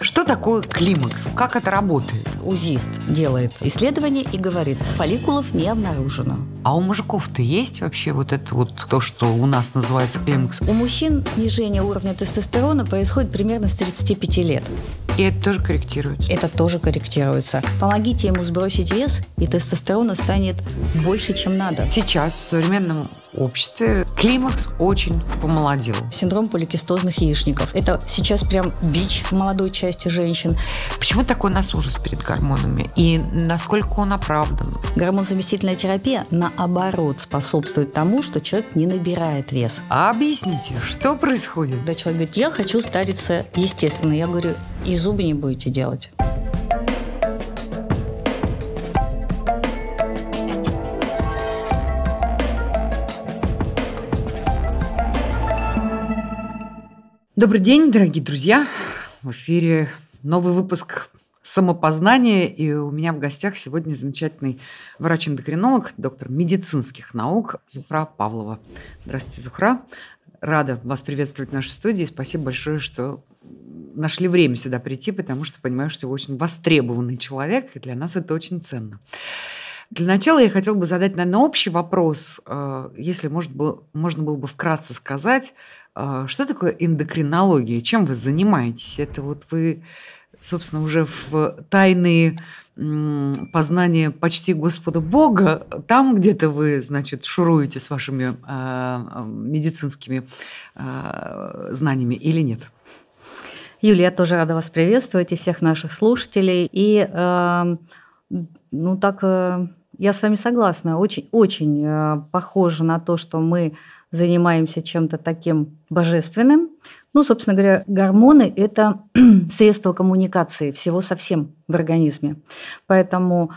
Что такое климакс? Как это работает? УЗИст делает исследование и говорит, фолликулов не обнаружено. А у мужиков-то есть вообще вот это вот то, что у нас называется климакс? У мужчин снижение уровня тестостерона происходит примерно с 35 лет. И это тоже корректируется? Это тоже корректируется. Помогите ему сбросить вес, и тестостерона станет больше, чем надо. Сейчас в современном обществе климакс очень помолодел. Синдром поликистозных яичников. Это сейчас прям бич молодой части женщин. Почему такой у нас ужас перед гормонами? И насколько он оправдан? Гормонзаместительная терапия, наоборот, способствует тому, что человек не набирает вес. А объясните, что происходит? Да человек говорит, я хочу стариться естественно, я говорю, и зубы не будете делать. Добрый день, дорогие друзья. В эфире новый выпуск самопознания, и у меня в гостях сегодня замечательный врач-эндокринолог, доктор медицинских наук Зухра Павлова. Здравствуйте, Зухра. Рада вас приветствовать в нашей студии. Спасибо большое, что нашли время сюда прийти, потому что понимаю, что вы очень востребованный человек, и для нас это очень ценно. Для начала я хотела бы задать, наверное, общий вопрос, э, если может было, можно было бы вкратце сказать, а, что такое эндокринология? Чем вы занимаетесь? Это вот вы, собственно, уже в тайные познания почти Господа Бога, там где-то вы, значит, шуруете с вашими а, медицинскими а, знаниями или нет? Юлия, я тоже рада вас приветствовать и всех наших слушателей. И, э, ну так, э, я с вами согласна, очень, очень э, похоже на то, что мы занимаемся чем-то таким божественным. Ну, собственно говоря, гормоны – это средство коммуникации всего совсем в организме. Поэтому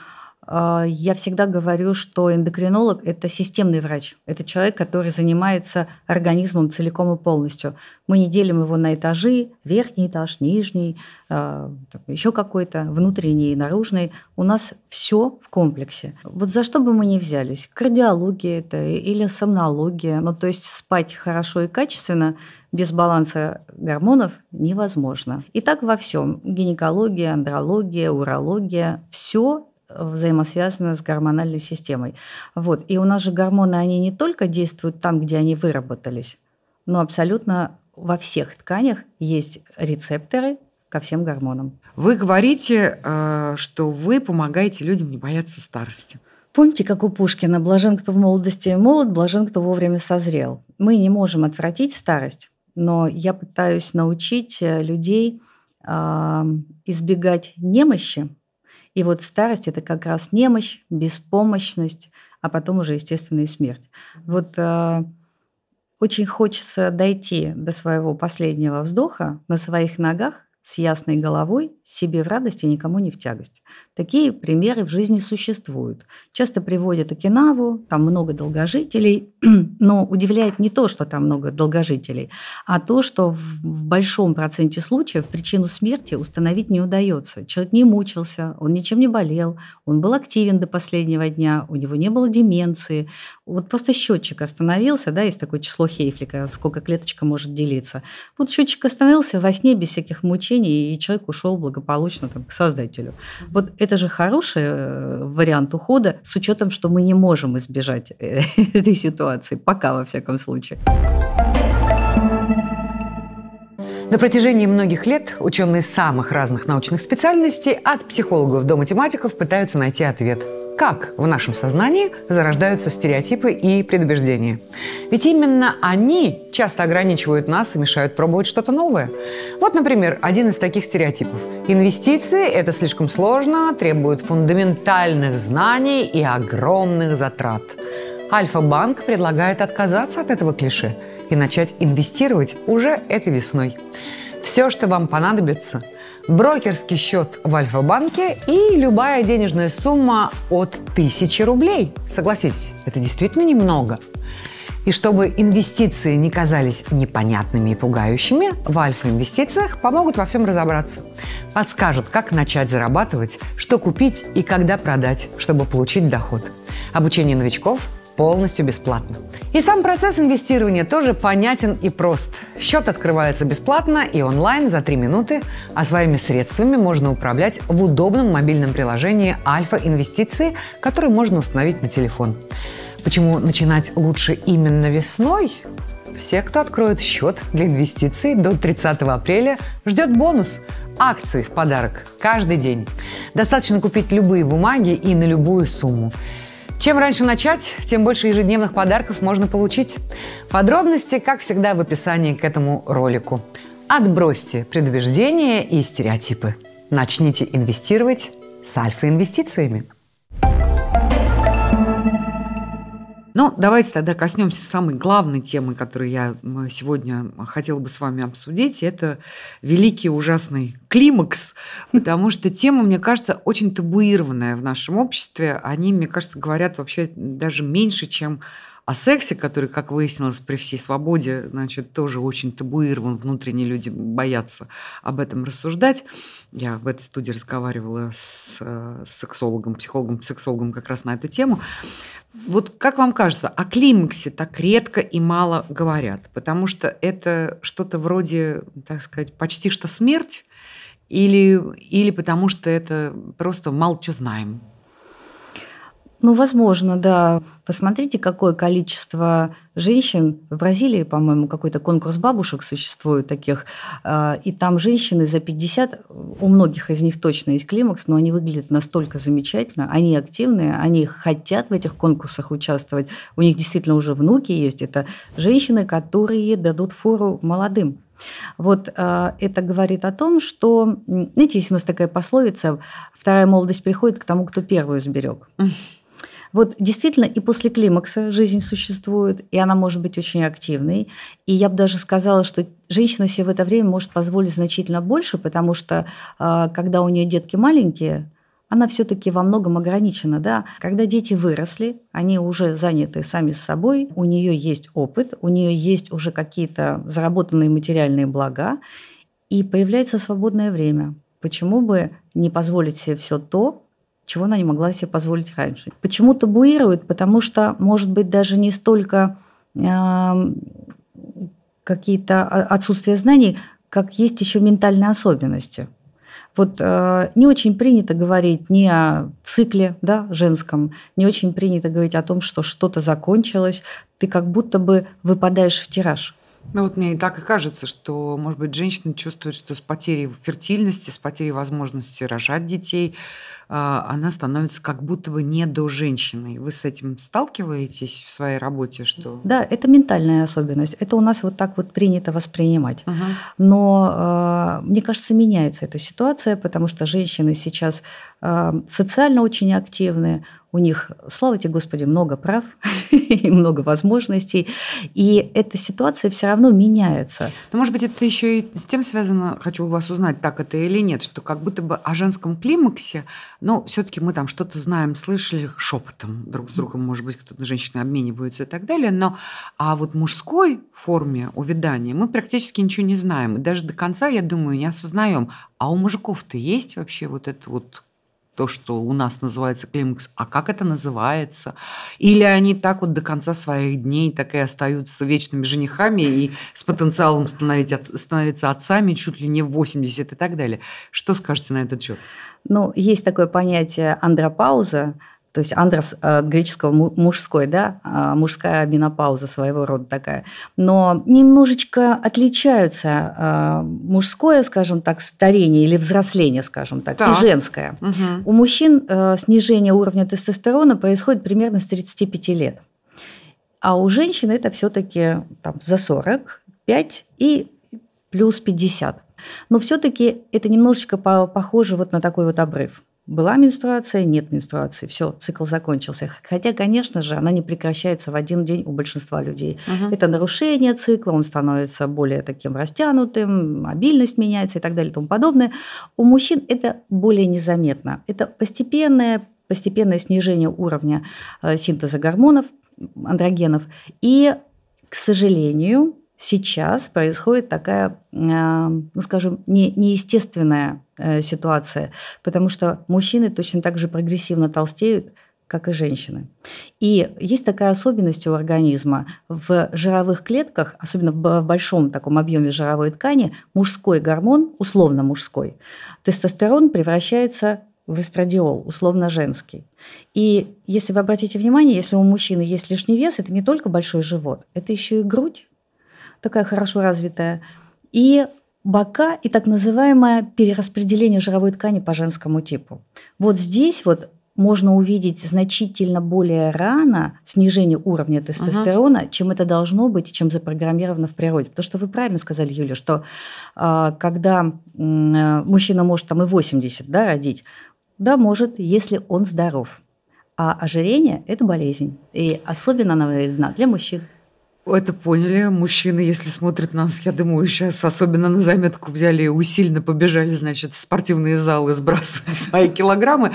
а, я всегда говорю, что эндокринолог – это системный врач. Это человек, который занимается организмом целиком и полностью. Мы не делим его на этажи, верхний этаж, нижний, а, еще какой-то, внутренний, и наружный. У нас все в комплексе. Вот за что бы мы ни взялись, кардиология это или сомнология, ну то есть спать хорошо и качественно без баланса гормонов невозможно. И так во всем. Гинекология, андрология, урология – все взаимосвязано с гормональной системой. Вот. И у нас же гормоны, они не только действуют там, где они выработались, но абсолютно во всех тканях есть рецепторы ко всем гормонам. Вы говорите, э, что вы помогаете людям не бояться старости. Помните, как у Пушкина, блажен, кто в молодости молод, блажен, кто вовремя созрел. Мы не можем отвратить старость, но я пытаюсь научить э, людей э, избегать немощи, и вот старость – это как раз немощь, беспомощность, а потом уже, естественно, и смерть. Вот э, очень хочется дойти до своего последнего вздоха на своих ногах, с ясной головой, себе в радости, никому не в тягость. Такие примеры в жизни существуют. Часто приводят Окинаву, там много долгожителей, но удивляет не то, что там много долгожителей, а то, что в большом проценте случаев причину смерти установить не удается. Человек не мучился, он ничем не болел, он был активен до последнего дня, у него не было деменции. Вот просто счетчик остановился, да, есть такое число Хейфлика, сколько клеточка может делиться. Вот счетчик остановился во сне без всяких мучений, изменений, и человек ушел благополучно там, к создателю. Вот это же хороший э, вариант ухода, с учетом, что мы не можем избежать э, этой ситуации, пока, во всяком случае. На протяжении многих лет ученые самых разных научных специальностей, от психологов до математиков, пытаются найти ответ – как в нашем сознании зарождаются стереотипы и предубеждения. Ведь именно они часто ограничивают нас и мешают пробовать что-то новое. Вот, например, один из таких стереотипов. Инвестиции – это слишком сложно, требуют фундаментальных знаний и огромных затрат. Альфа-банк предлагает отказаться от этого клише и начать инвестировать уже этой весной. Все, что вам понадобится – брокерский счет в Альфа-банке и любая денежная сумма от 1000 рублей. Согласитесь, это действительно немного. И чтобы инвестиции не казались непонятными и пугающими, в Альфа-инвестициях помогут во всем разобраться. Подскажут, как начать зарабатывать, что купить и когда продать, чтобы получить доход. Обучение новичков – полностью бесплатно. И сам процесс инвестирования тоже понятен и прост. Счет открывается бесплатно и онлайн за 3 минуты, а своими средствами можно управлять в удобном мобильном приложении «Альфа Инвестиции», которое можно установить на телефон. Почему начинать лучше именно весной? Все, кто откроет счет для инвестиций до 30 апреля, ждет бонус – акции в подарок каждый день. Достаточно купить любые бумаги и на любую сумму. Чем раньше начать, тем больше ежедневных подарков можно получить. Подробности, как всегда, в описании к этому ролику. Отбросьте предубеждения и стереотипы. Начните инвестировать с альфа-инвестициями. Ну, давайте тогда коснемся самой главной темы, которую я сегодня хотела бы с вами обсудить. Это великий ужасный климакс, хм. потому что тема, мне кажется, очень табуированная в нашем обществе. Они, мне кажется, говорят вообще даже меньше, чем о сексе, который, как выяснилось, при всей свободе, значит, тоже очень табуирован, внутренние люди боятся об этом рассуждать. Я в этой студии разговаривала с, э, с сексологом, психологом, сексологом как раз на эту тему. Вот как вам кажется, о климаксе так редко и мало говорят, потому что это что-то вроде, так сказать, почти что смерть, или, или потому что это просто мало что знаем? Ну, возможно, да. Посмотрите, какое количество женщин в Бразилии, по-моему, какой-то конкурс бабушек существует таких, а, и там женщины за 50, у многих из них точно есть климакс, но они выглядят настолько замечательно, они активные, они хотят в этих конкурсах участвовать, у них действительно уже внуки есть, это женщины, которые дадут фору молодым. Вот а, это говорит о том, что, знаете, есть у нас такая пословица, вторая молодость приходит к тому, кто первую сберег. Вот действительно и после климакса жизнь существует, и она может быть очень активной. И я бы даже сказала, что женщина себе в это время может позволить значительно больше, потому что а, когда у нее детки маленькие, она все-таки во многом ограничена. Да? Когда дети выросли, они уже заняты сами с собой, у нее есть опыт, у нее есть уже какие-то заработанные материальные блага, и появляется свободное время. Почему бы не позволить себе все то, чего она не могла себе позволить раньше. Почему табуируют? Потому что, может быть, даже не столько э, какие-то а, отсутствия знаний, как есть еще ментальные особенности. Вот э, не очень принято говорить ни о цикле да, женском, не очень принято говорить о том, что что-то закончилось, ты как будто бы выпадаешь в тираж. Ну вот мне и так и кажется, что, может быть, женщина чувствует, что с потерей фертильности, с потерей возможности рожать детей, а, она становится как будто бы не до женщины. Вы с этим сталкиваетесь в своей работе, что? Да, это ментальная особенность. Это у нас вот так вот принято воспринимать. Угу. Но а, мне кажется, меняется эта ситуация, потому что женщины сейчас социально очень активные, у них, слава тебе Господи, много прав и много возможностей, и эта ситуация все равно меняется. Но, ну, может быть, это еще и с тем связано, хочу у вас узнать, так это или нет, что как будто бы о женском климаксе, ну, все-таки мы там что-то знаем, слышали шепотом друг с другом, может быть, кто-то женщины обмениваются и так далее, но а вот мужской форме увядания мы практически ничего не знаем, и даже до конца, я думаю, не осознаем, а у мужиков-то есть вообще вот этот вот то, что у нас называется климакс, а как это называется? Или они так вот до конца своих дней так и остаются вечными женихами и с потенциалом становить, становиться отцами чуть ли не в 80 и так далее. Что скажете на этот счет? Ну, есть такое понятие андропауза, то есть андрос от э, греческого мужской, да, а, мужская менопауза своего рода такая. Но немножечко отличаются а, мужское, скажем так, старение или взросление, скажем так, так. и женское. Угу. У мужчин э, снижение уровня тестостерона происходит примерно с 35 лет. А у женщин это все-таки там, за 45 и плюс 50. Но все-таки это немножечко похоже вот на такой вот обрыв была менструация, нет менструации, все, цикл закончился. Хотя, конечно же, она не прекращается в один день у большинства людей. Угу. Это нарушение цикла, он становится более таким растянутым, мобильность меняется и так далее и тому подобное. У мужчин это более незаметно. Это постепенное, постепенное снижение уровня э, синтеза гормонов, андрогенов. И, к сожалению, сейчас происходит такая, э, ну скажем, не, неестественная э, ситуация, потому что мужчины точно так же прогрессивно толстеют, как и женщины. И есть такая особенность у организма. В жировых клетках, особенно в большом таком объеме жировой ткани, мужской гормон, условно мужской, тестостерон превращается в эстрадиол, условно женский. И если вы обратите внимание, если у мужчины есть лишний вес, это не только большой живот, это еще и грудь, такая хорошо развитая, и бока и так называемое перераспределение жировой ткани по женскому типу. Вот здесь вот можно увидеть значительно более рано снижение уровня тестостерона, угу. чем это должно быть, чем запрограммировано в природе. Потому что вы правильно сказали, Юля, что э, когда э, мужчина может там и 80 да, родить, да, может, если он здоров. А ожирение – это болезнь. И особенно она вредна для мужчин. Это поняли. Мужчины, если смотрят нас, я думаю, сейчас особенно на заметку взяли и усиленно побежали, значит, в спортивные залы сбрасывать свои килограммы,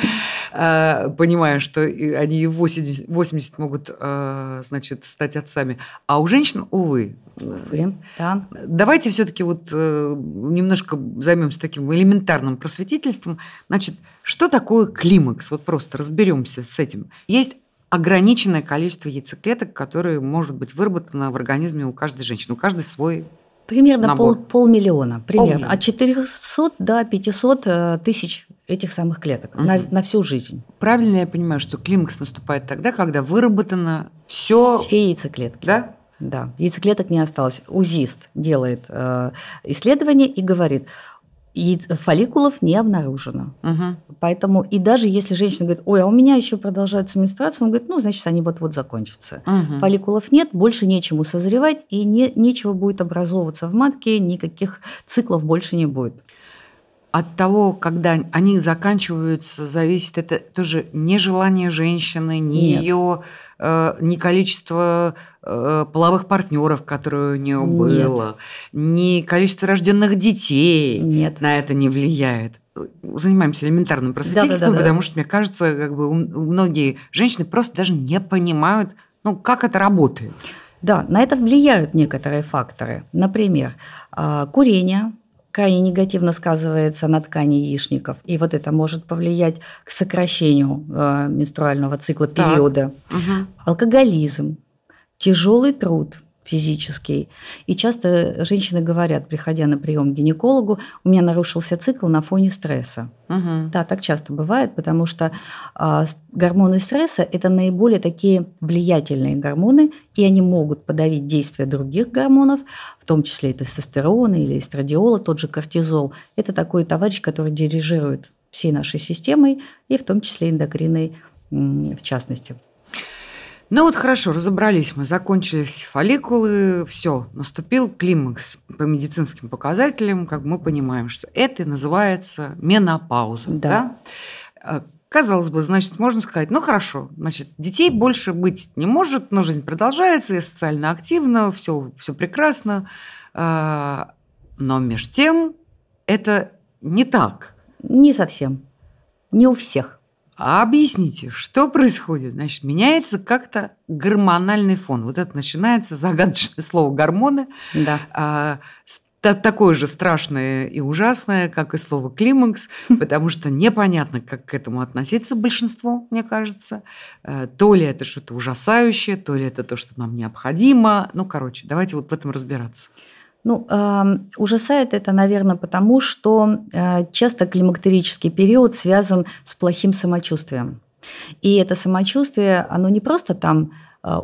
а, понимая, что они 80, 80 могут, а, значит, стать отцами. А у женщин, увы. Увы, да. Давайте все-таки вот э, немножко займемся таким элементарным просветительством. Значит, что такое климакс? Вот просто разберемся с этим. Есть ограниченное количество яйцеклеток, которые может быть выработано в организме у каждой женщины. У каждой свой Примерно набор. пол, полмиллиона. Примерно. Полмиллиона. От 400 до 500 э, тысяч этих самых клеток угу. на, на всю жизнь. Правильно я понимаю, что климакс наступает тогда, когда выработано все... Все яйцеклетки. Да? Да, яйцеклеток не осталось. УЗИСТ делает э, исследование и говорит, яиц, фолликулов не обнаружено. Угу. Поэтому, и даже если женщина говорит, ой, а у меня еще продолжается менструация, он говорит, ну, значит, они вот-вот закончатся. Угу. Фолликулов нет, больше нечему созревать, и не, нечего будет образовываться в матке, никаких циклов больше не будет. От того, когда они заканчиваются, зависит это тоже нежелание женщины, не нет. ее Э, ни количество э, половых партнеров, которые у нее Нет. было, ни количество рожденных детей Нет. на это не влияет. Занимаемся элементарным просветительством, да, да, да, потому да. что, мне кажется, как бы многие женщины просто даже не понимают, ну, как это работает. Да, на это влияют некоторые факторы. Например, э, курение – крайне негативно сказывается на ткани яичников. И вот это может повлиять к сокращению э, менструального цикла периода. Угу. Алкоголизм, тяжелый труд, физический. И часто женщины говорят, приходя на прием к гинекологу, у меня нарушился цикл на фоне стресса. Угу. Да, так часто бывает, потому что а, гормоны стресса это наиболее такие влиятельные гормоны, и они могут подавить действие других гормонов, в том числе и тестостерона или эстрадиола, тот же кортизол. Это такой товарищ, который дирижирует всей нашей системой и в том числе эндокриной в частности. Ну вот хорошо, разобрались мы, закончились фолликулы, все, наступил климакс по медицинским показателям, как мы понимаем, что это называется менопауза. Да. да? А, казалось бы, значит, можно сказать, ну хорошо, значит, детей больше быть не может, но жизнь продолжается, я социально активна, все, все прекрасно. А, но между тем это не так. Не совсем. Не у всех. А объясните, что происходит? Значит, меняется как-то гормональный фон. Вот это начинается загадочное слово гормоны. Да. А, такое же страшное и ужасное, как и слово климакс, потому что непонятно, как к этому относиться большинству, мне кажется. Э, то ли это что-то ужасающее, то ли это то, что нам необходимо. Ну, короче, давайте вот в этом разбираться. Ну, э, ужасает это, наверное, потому что э, часто климактерический период связан с плохим самочувствием. И это самочувствие, оно не просто там, э,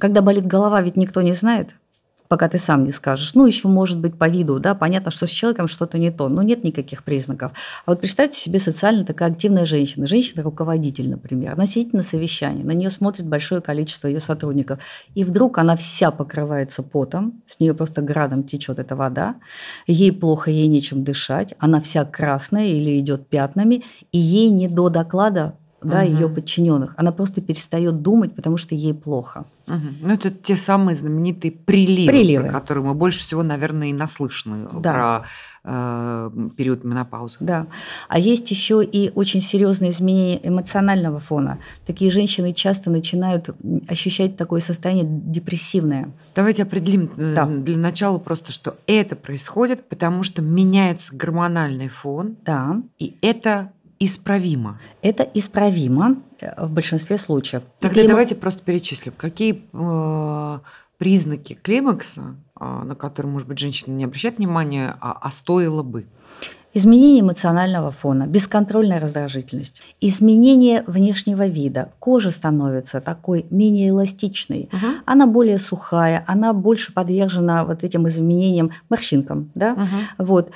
когда болит голова, ведь никто не знает – пока ты сам не скажешь. Ну, еще может быть по виду, да, понятно, что с человеком что-то не то, но нет никаких признаков. А вот представьте себе социально такая активная женщина, женщина-руководитель, например, она сидит на совещании, на нее смотрит большое количество ее сотрудников, и вдруг она вся покрывается потом, с нее просто градом течет эта вода, ей плохо, ей нечем дышать, она вся красная или идет пятнами, и ей не до доклада да, угу. ее подчиненных. Она просто перестает думать, потому что ей плохо. Угу. Ну, это те самые знаменитые приливы, приливы. которые мы больше всего, наверное, и наслышаны э, да. про э, период менопаузы. Да. А есть еще и очень серьезные изменения эмоционального фона. Такие женщины часто начинают ощущать такое состояние депрессивное. Давайте определим э, да. для начала просто, что это происходит, потому что меняется гормональный фон. Да. И это исправимо? Это исправимо э, в большинстве случаев. Тогда Клим... давайте просто перечислим, какие э, признаки климакса, э, на которые, может быть, женщина не обращает внимания, а, а стоило бы? Изменение эмоционального фона, бесконтрольная раздражительность, изменение внешнего вида. Кожа становится такой менее эластичной, угу. она более сухая, она больше подвержена вот этим изменениям морщинкам, да, угу. вот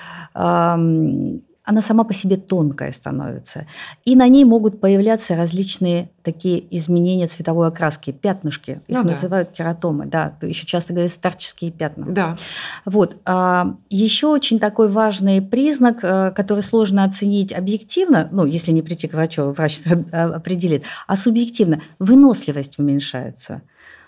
она сама по себе тонкая становится. И на ней могут появляться различные такие изменения цветовой окраски, пятнышки. Их ну, называют да. кератомы, да. Еще часто говорят старческие пятна. Да. Вот. А, еще очень такой важный признак, э, который сложно оценить объективно, ну, если не прийти к врачу, врач а, определит, а субъективно, выносливость уменьшается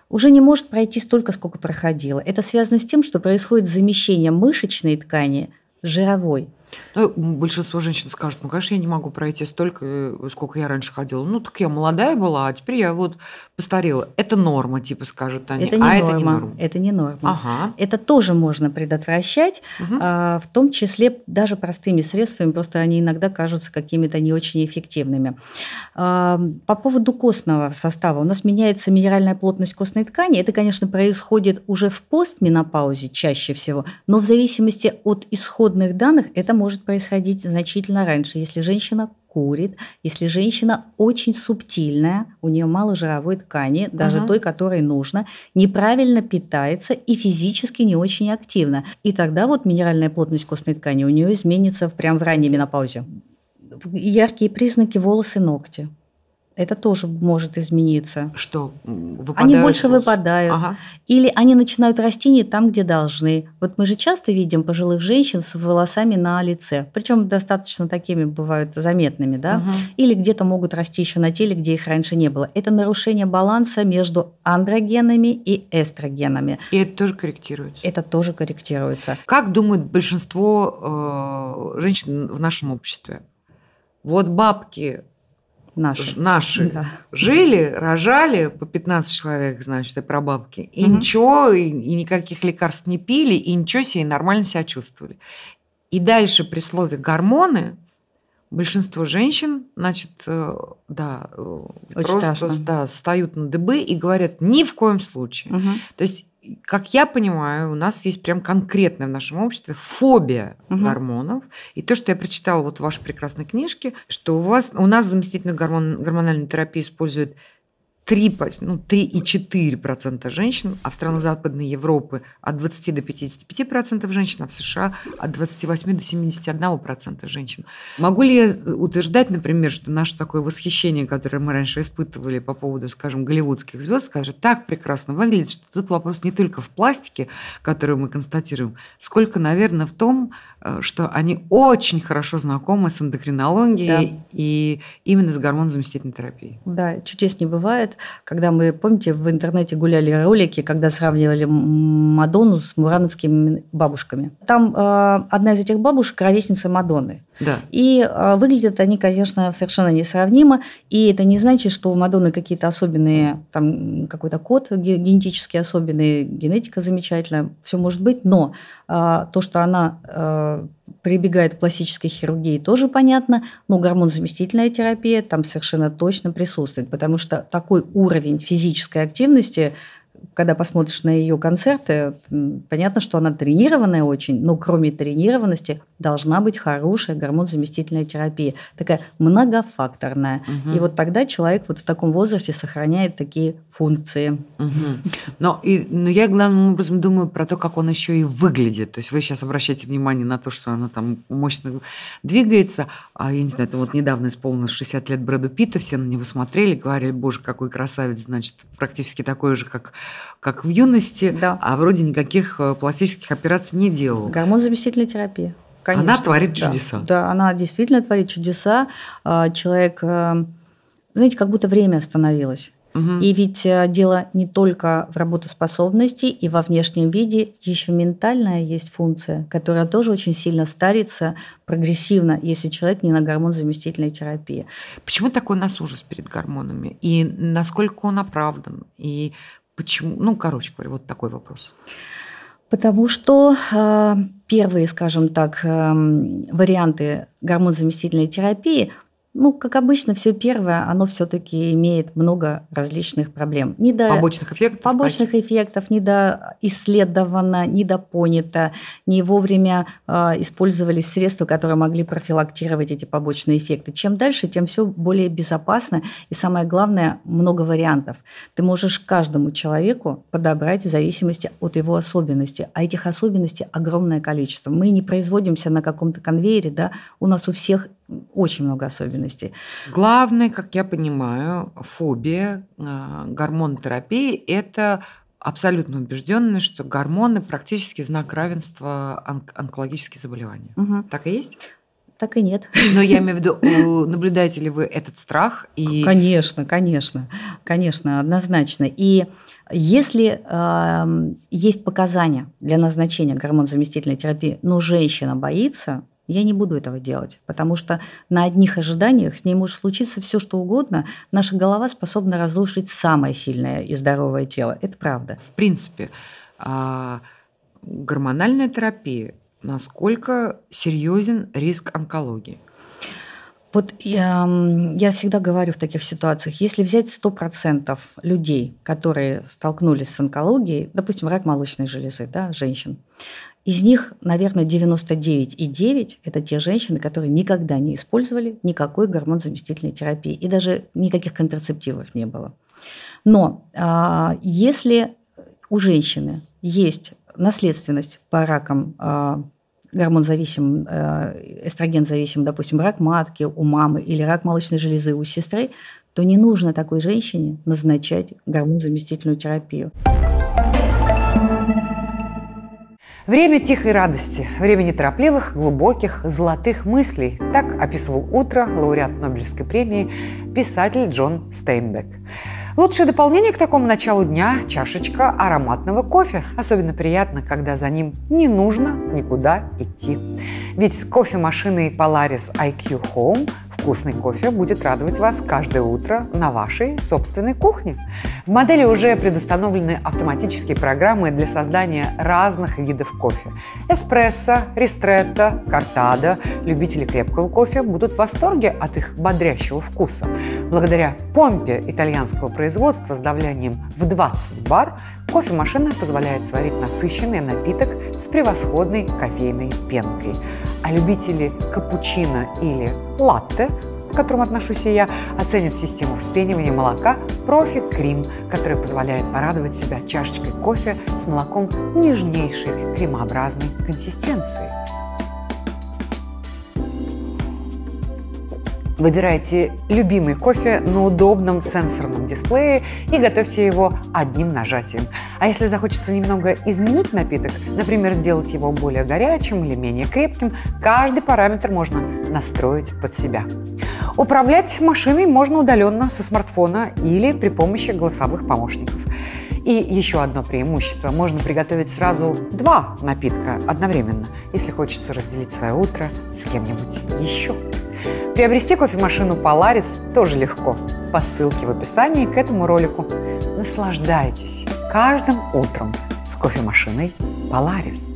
уже не может пройти столько, сколько проходило. Это связано с тем, что происходит замещение мышечной ткани жировой. Ну, большинство женщин скажут, ну, конечно, я не могу пройти столько, э, сколько я раньше ходила. Ну, так я молодая была, а теперь я вот постарела. Это норма, типа скажут они. Это не а норма. это не норма. Это не норма. Ага. Это тоже можно предотвращать, угу. а, в том числе даже простыми средствами, просто они иногда кажутся какими-то не очень эффективными. А, по поводу костного состава. У нас меняется минеральная плотность костной ткани. Это, конечно, происходит уже в постменопаузе чаще всего, но в зависимости от исходных данных это может происходить значительно раньше, если женщина курит, если женщина очень субтильная, у нее мало жировой ткани, даже ага. той, которой нужно, неправильно питается и физически не очень активна. И тогда вот минеральная плотность костной ткани у нее изменится прямо в ранней менопаузе. Яркие признаки волосы, ногти это тоже может измениться. Что выпадают? Они больше выпадают. Ага. Или они начинают расти не там, где должны. Вот мы же часто видим пожилых женщин с волосами на лице, причем достаточно такими бывают заметными, да? Угу. Или где-то могут расти еще на теле, где их раньше не было. Это нарушение баланса между андрогенами и эстрогенами. И это тоже корректируется. Это тоже корректируется. Как думает большинство э, женщин в нашем обществе? Вот бабки Наши. Наши. Да. Жили, рожали по 15 человек, значит, и прабабки. И угу. ничего, и, и никаких лекарств не пили, и ничего себе, и нормально себя чувствовали. И дальше при слове «гормоны» большинство женщин, значит, э, да, э, Очень просто да, встают на дыбы и говорят «ни в коем случае». Угу. То есть как я понимаю, у нас есть прям конкретная в нашем обществе фобия угу. гормонов. И то, что я прочитала вот в вашей прекрасной книжке, что у вас у нас заместительную гормон, гормональную терапию используют 3, ну, 3,4% женщин, а в странах Западной Европы от 20 до 55% женщин, а в США от 28 до 71% женщин. Могу ли я э, утверждать, например, что наше такое восхищение, которое мы раньше испытывали по поводу, скажем, голливудских звезд, которые так прекрасно выглядят, что тут вопрос не только в пластике, которую мы констатируем, сколько, наверное, в том, Э, что они очень хорошо знакомы с эндокринологией да. и именно с гормонозаместительной терапией. Да, чудес не бывает. Когда мы, помните, в интернете гуляли ролики, когда сравнивали Мадонну с мурановскими бабушками. Там э, одна из этих бабушек ровесница Мадонны. Да. И а, выглядят они, конечно, совершенно несравнимо. И это не значит, что у Мадонны какие-то особенные, там какой-то код генетически особенный, генетика замечательная, все может быть, но а, то, что она а, прибегает к пластической хирургии, тоже понятно, но гормонозаместительная терапия там совершенно точно присутствует, потому что такой уровень физической активности, когда посмотришь на ее концерты, понятно, что она тренированная очень, но кроме тренированности должна быть хорошая гормонзаместительная терапия, такая многофакторная. Угу. И вот тогда человек вот в таком возрасте сохраняет такие функции. Угу. Но, и, но я главным образом думаю про то, как он еще и выглядит. То есть вы сейчас обращаете внимание на то, что она там мощно двигается. А я не знаю, это вот недавно исполнилось 60 лет Брэду Питта, все на него смотрели, говорили, боже, какой красавец, значит, практически такой же, как как в юности, да. а вроде никаких э, пластических операций не делал. Гормонозаместительная терапия. Конечно. Она творит чудеса. Да, она действительно творит чудеса. А, человек, э, знаете, как будто время остановилось. Угу. И ведь э, дело не только в работоспособности и во внешнем виде, еще ментальная есть функция, которая тоже очень сильно старится прогрессивно, если человек не на гормонозаместительной терапии. Почему такой нас ужас перед гормонами? И насколько он оправдан? И Почему? Ну, короче говоря, вот такой вопрос. Потому что э, первые, скажем так, э, варианты гормонозаместительной терапии ну, как обычно, все первое, оно все-таки имеет много различных проблем. Не до... Побочных эффектов? Побочных конечно. эффектов, недоисследовано, недопонято, не вовремя э, использовались средства, которые могли профилактировать эти побочные эффекты. Чем дальше, тем все более безопасно и, самое главное, много вариантов. Ты можешь каждому человеку подобрать в зависимости от его особенностей, а этих особенностей огромное количество. Мы не производимся на каком-то конвейере, да, у нас у всех очень много особенностей. Главное, как я понимаю, фобия, э, гормонотерапии – это абсолютно убеждены, что гормоны практически знак равенства онк онкологических заболеваний. Угу. Так и есть? Так и нет. Но я имею в виду, наблюдаете ли вы этот страх? И... Конечно, конечно, конечно, однозначно. И если э, есть показания для назначения гормонозаместительной терапии, но женщина боится, я не буду этого делать, потому что на одних ожиданиях с ней может случиться все, что угодно. Наша голова способна разрушить самое сильное и здоровое тело. Это правда. В принципе, а, гормональная терапия, насколько серьезен риск онкологии? Вот я, я всегда говорю в таких ситуациях, если взять 100% людей, которые столкнулись с онкологией, допустим, рак молочной железы, да, женщин, из них, наверное, 99,9 – это те женщины, которые никогда не использовали никакой гормон-заместительной терапии, и даже никаких контрацептивов не было. Но а, если у женщины есть наследственность по ракам а, гормонзависим, э, эстрогензависим, допустим, рак матки у мамы или рак молочной железы у сестры, то не нужно такой женщине назначать гормонзаместительную терапию. Время тихой радости, время неторопливых, глубоких, золотых мыслей. Так описывал утро лауреат Нобелевской премии писатель Джон Стейнбек. Лучшее дополнение к такому началу дня – чашечка ароматного кофе. Особенно приятно, когда за ним не нужно никуда идти. Ведь с кофемашиной Polaris IQ Home вкусный кофе будет радовать вас каждое утро на вашей собственной кухне. В модели уже предустановлены автоматические программы для создания разных видов кофе. Эспрессо, ристретто, картада. Любители крепкого кофе будут в восторге от их бодрящего вкуса. Благодаря помпе итальянского производства с давлением в 20 бар Кофемашина позволяет сварить насыщенный напиток с превосходной кофейной пенкой. А любители капучино или латте к которому отношусь и я, оценят систему вспенивания молока Профи Крим, которая позволяет порадовать себя чашечкой кофе с молоком нежнейшей кремообразной консистенции. Выбирайте любимый кофе на удобном сенсорном дисплее и готовьте его одним нажатием. А если захочется немного изменить напиток, например, сделать его более горячим или менее крепким, каждый параметр можно настроить под себя. Управлять машиной можно удаленно со смартфона или при помощи голосовых помощников. И еще одно преимущество – можно приготовить сразу два напитка одновременно, если хочется разделить свое утро с кем-нибудь еще. Приобрести кофемашину Polaris тоже легко по ссылке в описании к этому ролику. Наслаждайтесь каждым утром с кофемашиной Polaris.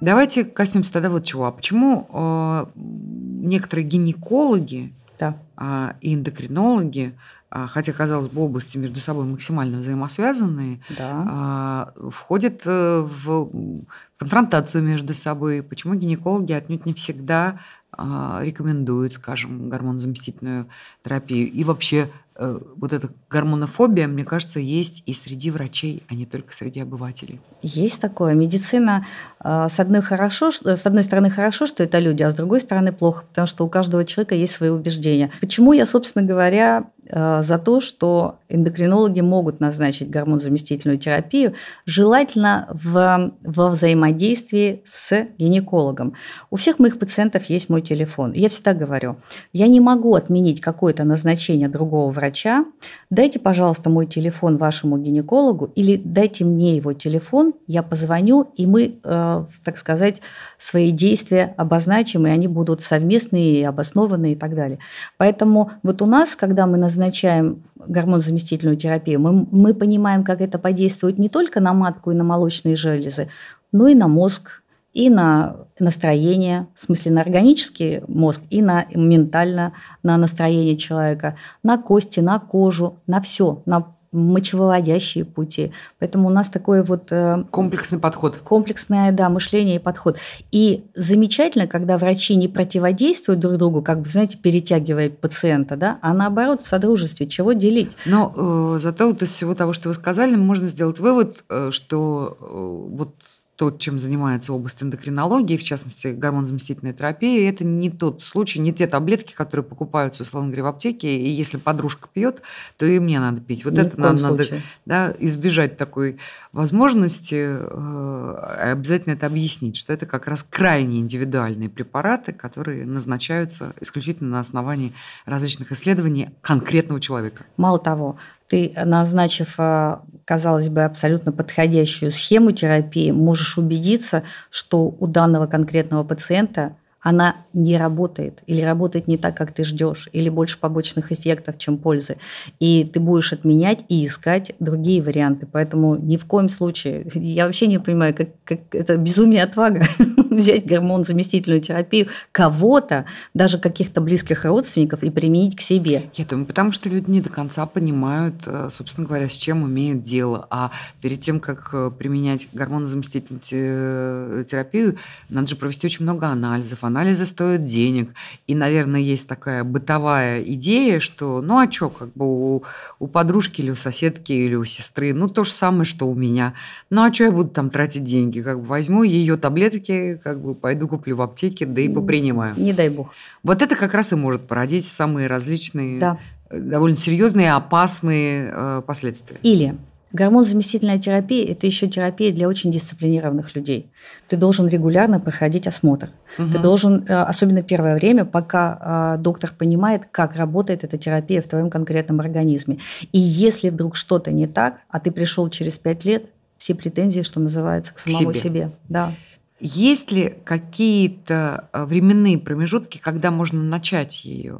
Давайте коснемся тогда вот чего. А почему э, некоторые гинекологи да. э, и эндокринологи а, хотя, казалось бы, области между собой максимально взаимосвязанные, да. А, входят э, в конфронтацию между собой. Почему гинекологи отнюдь не всегда а, рекомендуют, скажем, гормонозаместительную терапию и вообще Э, вот эта гормонофобия, мне кажется, есть и среди врачей, а не только среди обывателей. Есть такое. Медицина, э, с одной, хорошо, э, с одной стороны, хорошо, что это люди, а с другой стороны, плохо, потому что у каждого человека есть свои убеждения. Почему я, собственно говоря, за то, что эндокринологи могут назначить гормонзаместительную терапию, желательно в, во взаимодействии с гинекологом. У всех моих пациентов есть мой телефон. Я всегда говорю, я не могу отменить какое-то назначение другого врача врача, дайте, пожалуйста, мой телефон вашему гинекологу или дайте мне его телефон, я позвоню, и мы, э, так сказать, свои действия обозначим, и они будут совместные, и обоснованные и так далее. Поэтому вот у нас, когда мы назначаем гормонозаместительную терапию, мы, мы понимаем, как это подействует не только на матку и на молочные железы, но и на мозг, и на настроение, в смысле на органический мозг, и на ментально, на настроение человека, на кости, на кожу, на все, на мочевыводящие пути. Поэтому у нас такой вот... Э, Комплексный подход. Комплексное, да, мышление и подход. И замечательно, когда врачи не противодействуют друг другу, как бы, знаете, перетягивая пациента, да, а наоборот в содружестве, чего делить. Но э, зато вот из всего того, что вы сказали, можно сделать вывод, э, что э, вот то, чем занимается область эндокринологии, в частности, гормонозаместительной терапии, это не тот случай, не те таблетки, которые покупаются, условно говоря, в аптеке, и если подружка пьет, то и мне надо пить. Вот Ни это нам надо да, избежать такой возможности. Э, обязательно это объяснить, что это как раз крайне индивидуальные препараты, которые назначаются исключительно на основании различных исследований конкретного человека. Мало того, ты, э, назначив, э, казалось бы, абсолютно подходящую схему терапии, можешь убедиться, что у данного конкретного пациента она не работает или работает не так, как ты ждешь, или больше побочных эффектов, чем пользы. И ты будешь отменять и искать другие варианты. Поэтому ни в коем случае, я вообще не понимаю, как, как это безумие отвага взять гормон-заместительную терапию кого-то, даже каких-то близких родственников и применить к себе. Я думаю, потому что люди не до конца понимают, э, собственно говоря, с чем имеют дело. А перед тем, как э, применять гормонозаместительную э, терапию, надо же провести очень много анализов, анализы стоят денег. И, наверное, есть такая бытовая идея, что ну а что, как бы у, у подружки или у соседки или у сестры, ну то же самое, что у меня. Ну а что я буду там тратить деньги? Как бы возьму ее таблетки, как бы пойду куплю в аптеке, да и попринимаю. Не дай бог. Вот это как раз и может породить самые различные да э, довольно серьезные и опасные э, последствия. Или Гормонзаместительная терапия – это еще терапия для очень дисциплинированных людей. Ты должен регулярно проходить осмотр. Угу. Ты должен, э, особенно первое время, пока а, доктор понимает, как работает эта терапия в твоем конкретном организме. И если вдруг что-то не так, а ты пришел через пять лет, все претензии, что называется, к самому себе. себе. Да. Есть ли какие-то э, временные промежутки, когда можно начать ее?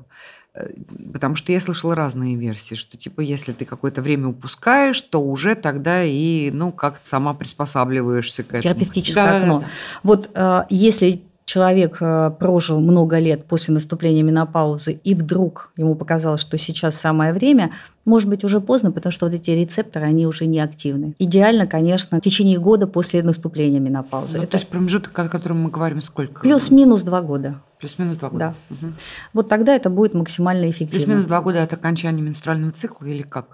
Э, потому что я слышала разные версии, что типа если ты какое-то время упускаешь, то уже тогда и ну как сама приспосабливаешься к этому. Терапевтическое да, окно. Да, Вот э, если человек э, прожил много лет после наступления менопаузы и вдруг ему показалось, что сейчас самое время, может быть уже поздно, потому что вот эти рецепторы, они уже не активны. Идеально, конечно, в течение года после наступления менопаузы. Ну, Это... То есть промежуток, о котором мы говорим, сколько? Плюс-минус два года. Плюс-минус два года. Да. Угу. Вот тогда это будет максимально эффективно. Плюс-минус два года от окончания менструального цикла или как?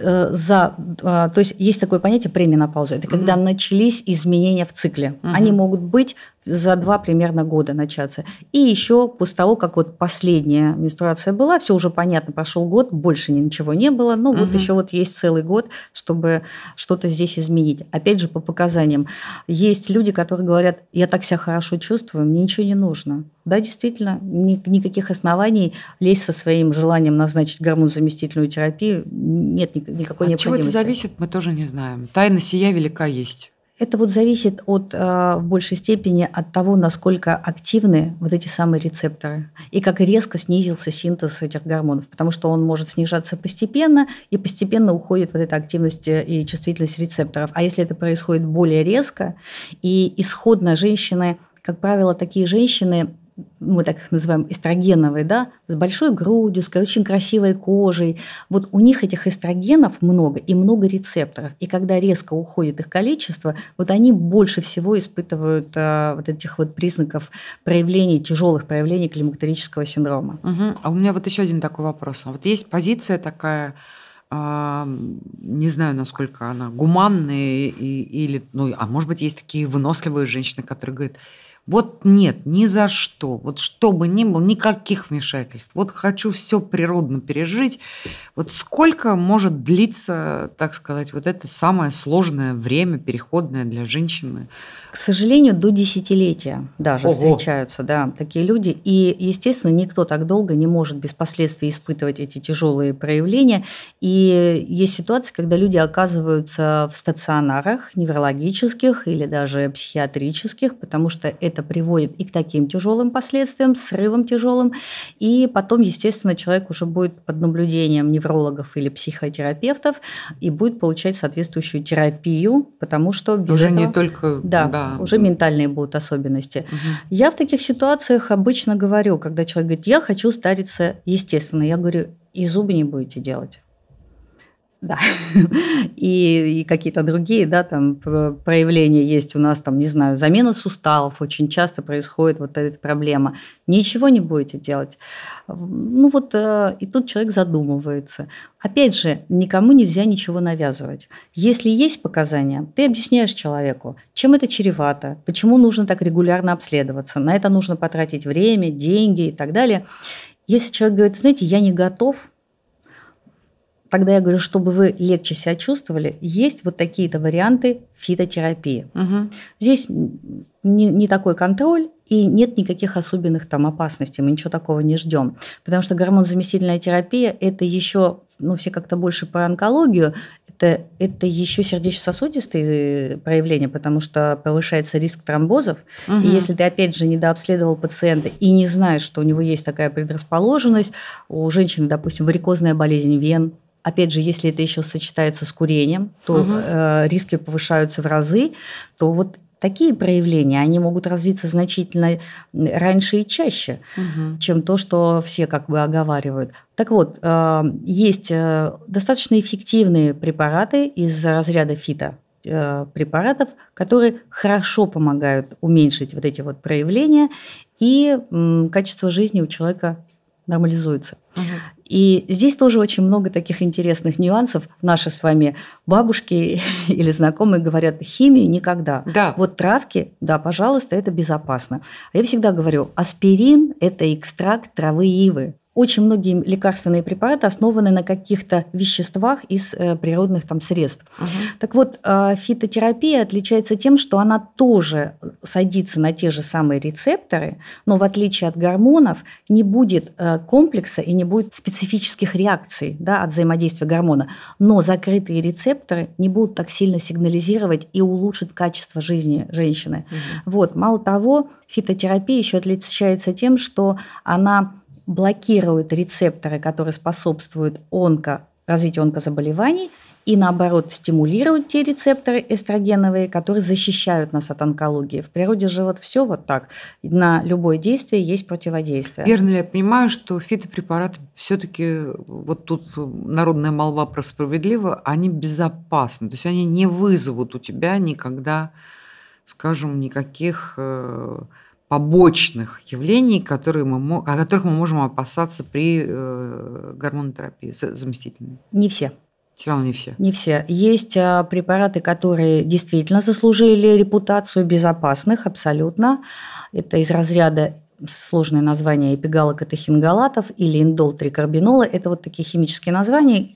Э, за, а, то есть есть такое понятие пременопауза. Это угу. когда начались изменения в цикле. Угу. Они могут быть за два примерно года начаться. И еще после того, как вот последняя менструация была, все уже понятно, прошел год, больше ничего не было, но угу. вот еще вот есть целый год, чтобы что-то здесь изменить. Опять же, по показаниям. Есть люди, которые говорят, я так себя хорошо чувствую, мне ничего не нужно. Да, действительно, ни, никаких оснований лезть со своим желанием назначить гормонозаместительную терапию нет никакой От необходимости. От чего это зависит, мы тоже не знаем. Тайна сия велика есть. Это вот зависит от, э, в большей степени от того, насколько активны вот эти самые рецепторы и как резко снизился синтез этих гормонов, потому что он может снижаться постепенно, и постепенно уходит вот эта активность э, и чувствительность рецепторов. А если это происходит более резко, и исходно женщины, как правило, такие женщины мы так их называем эстрогеновые, да, с большой грудью, с очень красивой кожей. Вот у них этих эстрогенов много и много рецепторов. И когда резко уходит их количество, вот они больше всего испытывают а, вот этих вот признаков проявлений, тяжелых проявлений климактерического синдрома. Угу. А у меня вот еще один такой вопрос. Вот есть позиция такая, а, не знаю, насколько она гуманная и, или, ну, а может быть, есть такие выносливые женщины, которые говорят, вот нет, ни за что. Вот что бы ни было, никаких вмешательств. Вот хочу все природно пережить. Вот сколько может длиться, так сказать, вот это самое сложное время переходное для женщины – к сожалению, до десятилетия даже Ого. встречаются, да, такие люди. И, естественно, никто так долго не может без последствий испытывать эти тяжелые проявления. И есть ситуации, когда люди оказываются в стационарах неврологических или даже психиатрических, потому что это приводит и к таким тяжелым последствиям, срывам тяжелым, и потом, естественно, человек уже будет под наблюдением неврологов или психотерапевтов и будет получать соответствующую терапию, потому что без уже этого... не только да, да, уже ментальные будут особенности. Угу. Я в таких ситуациях обычно говорю, когда человек говорит, я хочу стариться естественно, я говорю, и зубы не будете делать да, и, и какие-то другие, да, там проявления есть у нас, там, не знаю, замена суставов, очень часто происходит вот эта проблема. Ничего не будете делать. Ну вот, э, и тут человек задумывается. Опять же, никому нельзя ничего навязывать. Если есть показания, ты объясняешь человеку, чем это чревато, почему нужно так регулярно обследоваться, на это нужно потратить время, деньги и так далее. Если человек говорит, знаете, я не готов, тогда я говорю, чтобы вы легче себя чувствовали, есть вот такие-то варианты фитотерапии. Угу. Здесь не, не такой контроль, и нет никаких особенных там опасностей, мы ничего такого не ждем. Потому что гормонозаместительная терапия – это еще, ну, все как-то больше про онкологию, это, это еще сердечно-сосудистые э, проявления, потому что повышается риск тромбозов. Угу. И если ты, опять же, недообследовал пациента и не знаешь, что у него есть такая предрасположенность, у женщины, допустим, варикозная болезнь вен, Опять же, если это еще сочетается с курением, то угу. э, риски повышаются в разы, то вот такие проявления, они могут развиться значительно раньше и чаще, угу. чем то, что все как бы оговаривают. Так вот, э, есть э, достаточно эффективные препараты из разряда фито э, препаратов, которые хорошо помогают уменьшить вот эти вот проявления, и качество жизни у человека нормализуются. Угу. И здесь тоже очень много таких интересных нюансов. Наши с вами бабушки или знакомые говорят, химию никогда. Да. Вот травки, да, пожалуйста, это безопасно. А я всегда говорю, аспирин – это экстракт травы ивы. Очень многие лекарственные препараты основаны на каких-то веществах из э, природных там средств. Угу. Так вот, э, фитотерапия отличается тем, что она тоже э, садится на те же самые рецепторы, но в отличие от гормонов не будет комплекса и не будет специфических реакций да, от взаимодействия гормона. Но закрытые рецепторы не будут так сильно сигнализировать и улучшит качество жизни женщины. Угу. Вот. Мало того, фитотерапия еще отличается тем, что она блокируют рецепторы, которые способствуют онко, развитию онкозаболеваний, и наоборот стимулируют те рецепторы эстрогеновые, которые защищают нас от онкологии. В природе же вот все вот так. На любое действие есть противодействие. Верно ли я понимаю, что фитопрепараты все-таки, вот тут народная молва про справедливо, они безопасны, то есть они не вызовут у тебя никогда, скажем, никаких э, побочных явлений, которые мы, о которых мы можем опасаться при э, гормонотерапии заместительной? Не все. Все равно не все. Не все. Есть а, препараты, которые действительно заслужили репутацию безопасных абсолютно. Это из разряда сложное название эпигалокатехингалатов или индолтрикарбинола. Это вот такие химические названия,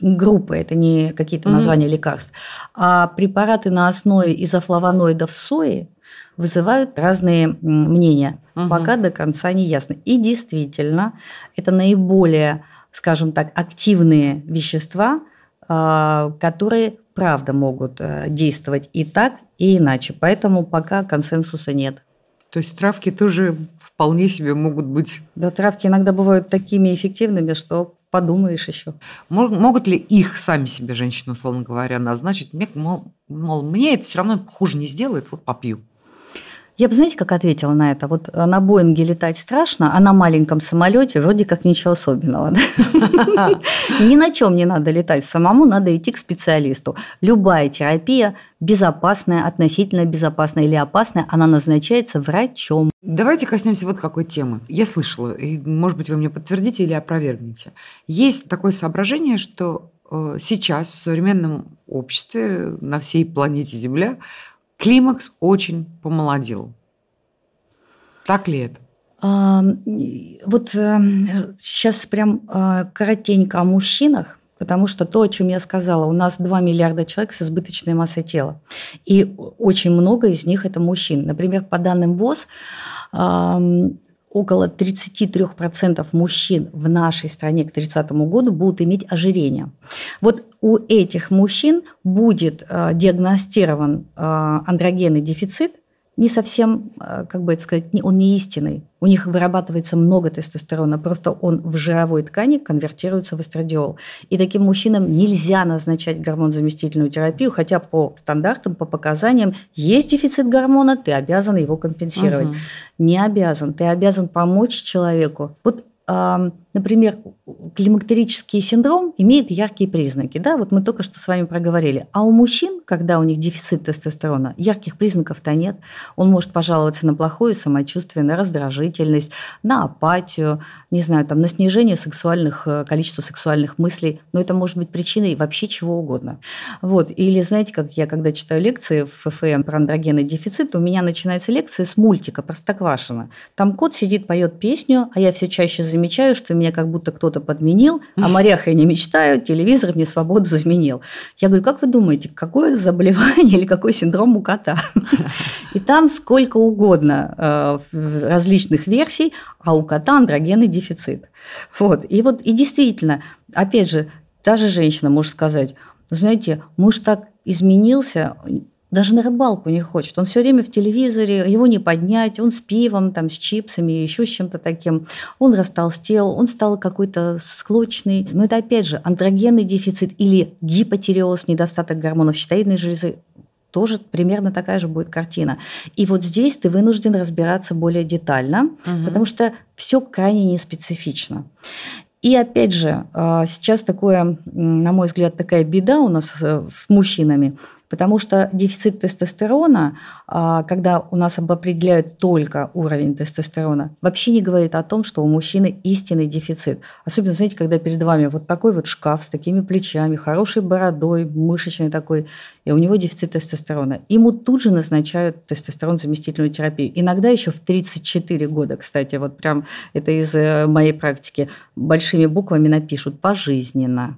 группы, это не какие-то названия mm-hmm. лекарств. А препараты на основе изофлавоноидов сои, вызывают разные мнения, угу. пока до конца не ясно. И действительно, это наиболее, скажем так, активные вещества, а, которые правда могут э, действовать и так, и иначе. Поэтому пока консенсуса нет. То есть травки тоже вполне себе могут быть. Да, травки иногда бывают такими эффективными, что подумаешь еще. Могут ли их сами себе женщины, условно говоря, назначить? Мол, мол, мне это все равно хуже не сделает, вот попью. Я бы, знаете, как ответила на это? Вот э, на Боинге летать страшно, а на маленьком самолете вроде как ничего особенного. Ни на чем не надо летать самому, надо идти к специалисту. Любая терапия безопасная, относительно безопасная или опасная, она назначается врачом. Давайте коснемся вот какой темы. Я слышала, и, может быть, вы мне подтвердите или опровергнете. Есть такое соображение, что э, сейчас в современном обществе на всей планете Земля Климакс очень помолодел. Так ли это? А, вот сейчас э, прям э, коротенько о мужчинах потому что то, о чем я сказала, у нас 2 миллиарда человек с избыточной массой тела, и очень много из них это мужчин. Например, по данным ВОЗ, около 33% мужчин в нашей стране к 30 году будут иметь ожирение. Вот у этих мужчин будет э, диагностирован э, андрогенный дефицит, не совсем, э, как бы это сказать, он не истинный. У них вырабатывается много тестостерона, просто он в жировой ткани конвертируется в эстрадиол. И таким мужчинам нельзя назначать гормон-заместительную терапию, хотя по стандартам, по показаниям, есть дефицит гормона, ты обязан его компенсировать. Угу. Не обязан, ты обязан помочь человеку. Вот эм, Например, климактерический синдром имеет яркие признаки, да, вот мы только что с вами проговорили. А у мужчин, когда у них дефицит тестостерона, ярких признаков-то нет. Он может пожаловаться на плохое самочувствие, на раздражительность, на апатию, не знаю, там, на снижение сексуальных, э, количества сексуальных мыслей, но это может быть причиной вообще чего угодно. Вот. Или, знаете, как я когда читаю лекции в ФФМ про андрогенный дефицит, у меня начинается лекция с мультика «Простоквашино». Там кот сидит, поет песню, а я все чаще замечаю, что меня меня как будто кто-то подменил, о а морях я не мечтаю, телевизор мне свободу заменил. Я говорю, как вы думаете, какое заболевание или какой синдром у кота? И там сколько угодно э, различных версий, а у кота андрогенный дефицит. Вот. И вот, и действительно, опять же, та же женщина может сказать, знаете, муж так изменился, даже на рыбалку не хочет. Он все время в телевизоре, его не поднять, он с пивом, там, с чипсами, еще с чем-то таким. Он растолстел, он стал какой-то склочный. Но это, опять же, андрогенный дефицит или гипотереоз, недостаток гормонов щитовидной железы тоже примерно такая же будет картина. И вот здесь ты вынужден разбираться более детально, угу. потому что все крайне неспецифично. И опять же, а, сейчас такое, на мой взгляд, такая беда у нас э, с мужчинами. Потому что дефицит тестостерона, а, когда у нас определяют только уровень тестостерона, вообще не говорит о том, что у мужчины истинный дефицит. Особенно, знаете, когда перед вами вот такой вот шкаф с такими плечами, хорошей бородой, мышечной такой, и у него дефицит тестостерона. Ему тут же назначают тестостерон-заместительную терапию. Иногда еще в 34 года, кстати, вот прям это из э, моей практики, большими буквами напишут «пожизненно».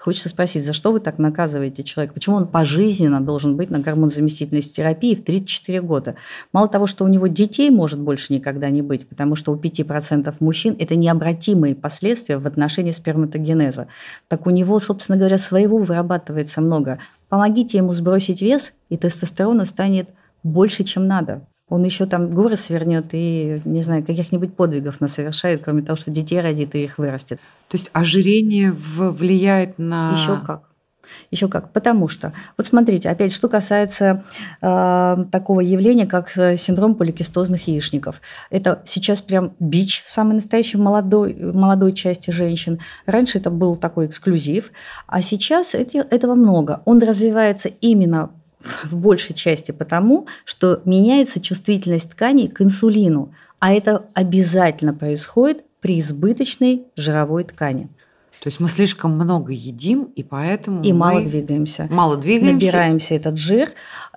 Хочется спросить, за что вы так наказываете человека? Почему он пожизненно должен быть на гормонозаместительной терапии в 34 года? Мало того, что у него детей может больше никогда не быть, потому что у 5% мужчин это необратимые последствия в отношении сперматогенеза. Так у него, собственно говоря, своего вырабатывается много. Помогите ему сбросить вес, и тестостерона станет больше, чем надо он еще там горы свернет и, не знаю, каких-нибудь подвигов нас совершает, кроме того, что детей родит и их вырастет. То есть ожирение влияет на... Еще как. Еще как, потому что, вот смотрите, опять, что касается э, такого явления, как э, синдром поликистозных яичников. Это сейчас прям бич самой настоящей молодой, молодой части женщин. Раньше это был такой эксклюзив, а сейчас эти, этого много. Он развивается именно в большей части потому, что меняется чувствительность тканей к инсулину, а это обязательно происходит при избыточной жировой ткани. То есть мы слишком много едим, и поэтому и мало двигаемся. Мало двигаемся. Набираемся этот жир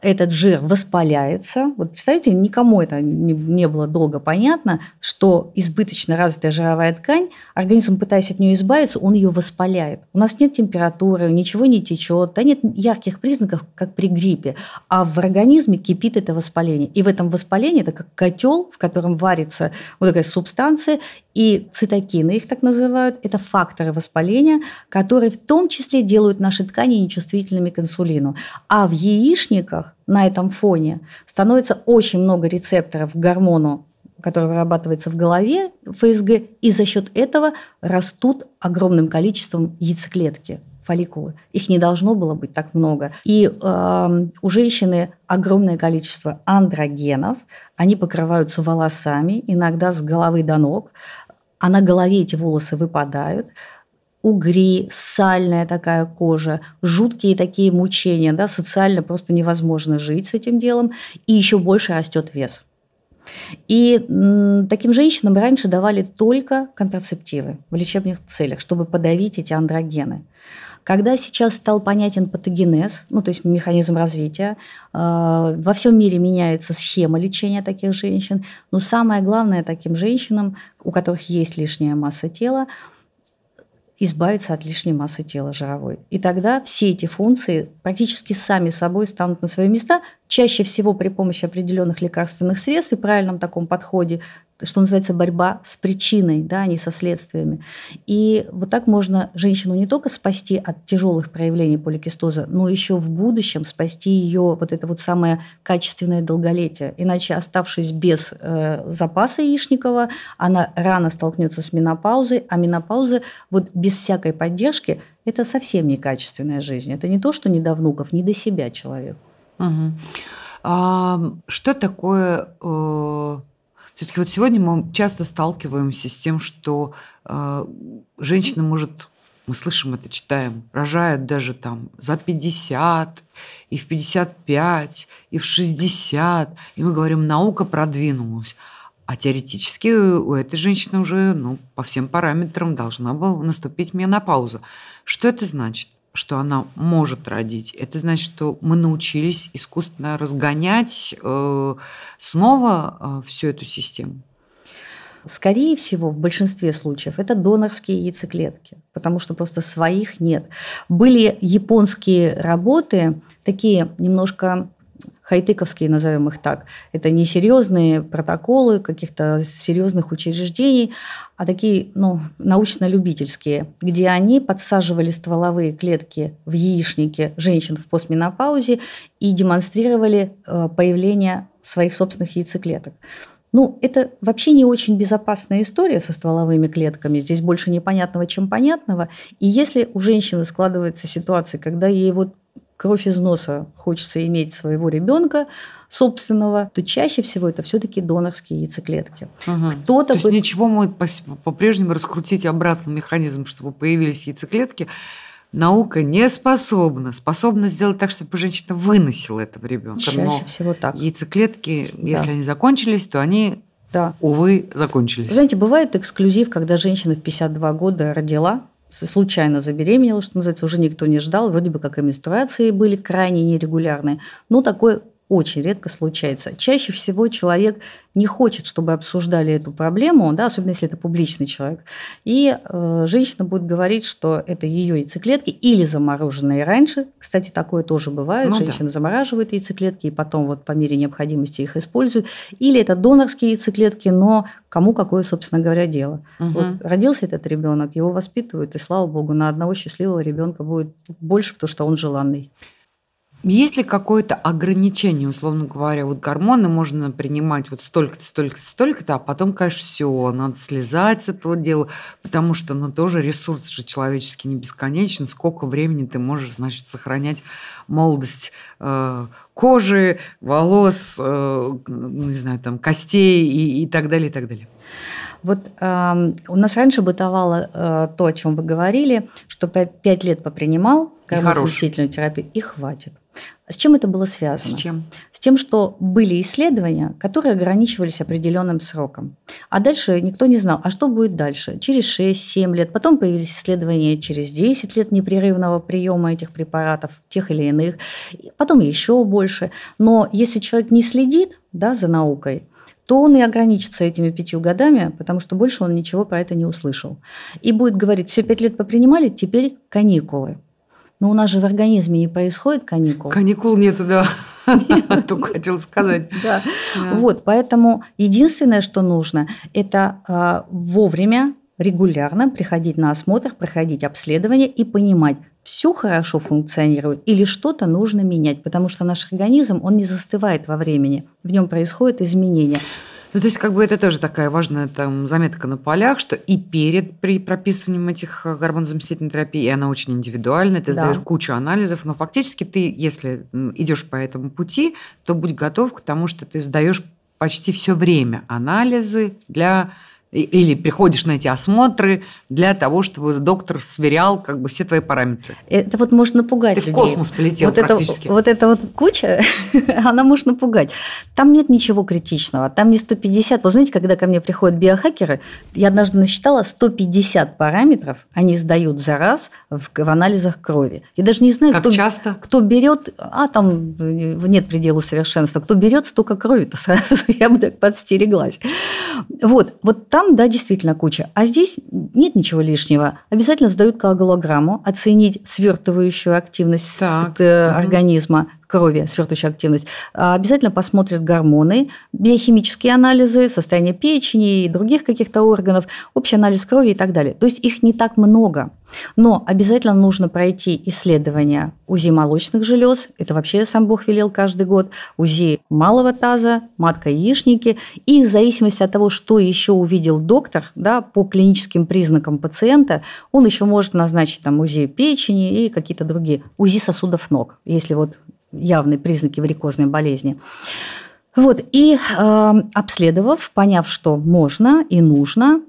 этот жир воспаляется. Вот представьте, никому это не, не было долго понятно, что избыточно развитая жировая ткань, организм, пытаясь от нее избавиться, он ее воспаляет. У нас нет температуры, ничего не течет, да нет ярких признаков, как при гриппе, а в организме кипит это воспаление. И в этом воспалении это как котел, в котором варится вот такая субстанция, и цитокины, их так называют, это факторы воспаления, которые в том числе делают наши ткани нечувствительными к инсулину. А в яичниках на этом фоне. Становится очень много рецепторов к гормону который вырабатывается в голове ФСГ, и за счет этого растут огромным количеством яйцеклетки фолликулы. Их не должно было быть так много. И э, у женщины огромное количество андрогенов. Они покрываются волосами, иногда с головы до ног а на голове эти волосы выпадают угри, сальная такая кожа, жуткие такие мучения, да, социально просто невозможно жить с этим делом, и еще больше растет вес. И таким женщинам раньше давали только контрацептивы в лечебных целях, чтобы подавить эти андрогены. Когда сейчас стал понятен патогенез, ну, то есть механизм развития, э, во всем мире меняется схема лечения таких женщин, но самое главное таким женщинам, у которых есть лишняя масса тела, избавиться от лишней массы тела жировой. И тогда все эти функции практически сами собой станут на свои места, чаще всего при помощи определенных лекарственных средств и правильном таком подходе, что называется борьба с причиной, да, а не со следствиями. И вот так можно женщину не только спасти от тяжелых проявлений поликистоза, но еще в будущем спасти ее вот это вот самое качественное долголетие. Иначе, оставшись без э, запаса яичникова, она рано столкнется с менопаузой, а менопаузы вот без всякой поддержки – это совсем некачественная жизнь. Это не то, что не до внуков, не до себя человеку. Угу. А, что такое... Э, Все-таки вот сегодня мы часто сталкиваемся с тем, что э, женщина может... Мы слышим это, читаем. рожает даже там за 50, и в 55, и в 60. И мы говорим, наука продвинулась. А теоретически у этой женщины уже ну, по всем параметрам должна была наступить менопауза. Что это значит? что она может родить, это значит, что мы научились искусственно разгонять э, снова э, всю эту систему. Скорее всего, в большинстве случаев это донорские яйцеклетки, потому что просто своих нет. Были японские работы, такие немножко хайтековские, назовем их так. Это не серьезные протоколы каких-то серьезных учреждений, а такие ну, научно-любительские, где они подсаживали стволовые клетки в яичнике женщин в постменопаузе и демонстрировали э, появление своих собственных яйцеклеток. Ну, это вообще не очень безопасная история со стволовыми клетками. Здесь больше непонятного, чем понятного. И если у женщины складывается ситуация, когда ей вот кровь из носа хочется иметь своего ребенка собственного, то чаще всего это все-таки донорские яйцеклетки. Угу. Кто-то то есть бы... ничего мы по-прежнему раскрутить обратно механизм, чтобы появились яйцеклетки. Наука не способна, способна сделать так, чтобы женщина выносила этого ребенка. Чаще Но всего так. Яйцеклетки, если да. они закончились, то они да. Увы, закончились. Знаете, бывает эксклюзив, когда женщина в 52 года родила, случайно забеременела, что называется, уже никто не ждал, вроде бы как и менструации были крайне нерегулярные, ну такой очень редко случается. Чаще всего человек не хочет, чтобы обсуждали эту проблему, да, особенно если это публичный человек. И э, женщина будет говорить, что это ее яйцеклетки или замороженные раньше. Кстати, такое тоже бывает. Ну, Женщины да. замораживают яйцеклетки и потом вот по мере необходимости их используют. Или это донорские яйцеклетки, но кому какое, собственно говоря, дело. Угу. Вот родился этот ребенок, его воспитывают, и слава богу, на одного счастливого ребенка будет больше, потому что он желанный. Есть ли какое-то ограничение, условно говоря, вот гормоны можно принимать вот столько-то, столько-то, столько-то, а потом, конечно, все, надо слезать с этого дела, потому что, ну, тоже ресурс же человеческий не бесконечен, сколько времени ты можешь, значит, сохранять молодость э, кожи, волос, э, не знаю, там, костей и, и так далее, и так далее. Вот э, у нас раньше бытовало э, то, о чем вы говорили, что пять лет попринимал консультативную терапию, и хватит. С чем это было связано? С чем? С тем, что были исследования, которые ограничивались определенным сроком. А дальше никто не знал, а что будет дальше? Через 6-7 лет. Потом появились исследования через 10 лет непрерывного приема этих препаратов, тех или иных. Потом еще больше. Но если человек не следит да, за наукой, то он и ограничится этими пятью годами, потому что больше он ничего про это не услышал. И будет говорить, все пять лет попринимали, теперь каникулы. Но ну, у нас же в организме не происходит каникул. Каникул нету, да. Только хотел сказать. Да. Вот, поэтому единственное, что нужно, это а, вовремя регулярно приходить на осмотр, проходить обследование и понимать, все хорошо функционирует или что-то нужно менять, потому что наш организм, он не застывает во времени, в нем происходят изменения. Ну, то есть, как бы это тоже такая важная там заметка на полях, что и перед при прописыванием этих э, гормонозаместительной терапии, и она очень индивидуальна, ты да. сдаешь кучу анализов, но фактически ты, если идешь по этому пути, то будь готов к тому, что ты сдаешь почти все время анализы для или приходишь на эти осмотры для того, чтобы доктор сверял как бы все твои параметры. Это вот может напугать Ты людей. в космос полетел вот практически. Это, вот эта вот куча, она может напугать. Там нет ничего критичного, там не 150. Вы знаете, когда ко мне приходят биохакеры, я однажды насчитала 150 параметров, они сдают за раз в, в анализах крови. Я даже не знаю, как кто, часто? кто берет, а там э, нет предела совершенства, кто берет столько крови-то сразу, я бы так подстереглась. Вот, вот там там, да, действительно куча. А здесь нет ничего лишнего. Обязательно сдают коагулограмму, оценить свертывающую активность так. Э, организма крови, сверхтущая активность, а, обязательно посмотрят гормоны, биохимические анализы, состояние печени и других каких-то органов, общий анализ крови и так далее. То есть их не так много. Но обязательно нужно пройти исследования УЗИ молочных желез, это вообще сам Бог велел каждый год, УЗИ малого таза, матка яичники, и в зависимости от того, что еще увидел доктор да, по клиническим признакам пациента, он еще может назначить там УЗИ печени и какие-то другие, УЗИ сосудов ног, если вот явные признаки варикозной болезни. Вот, и э, обследовав, поняв, что можно и нужно,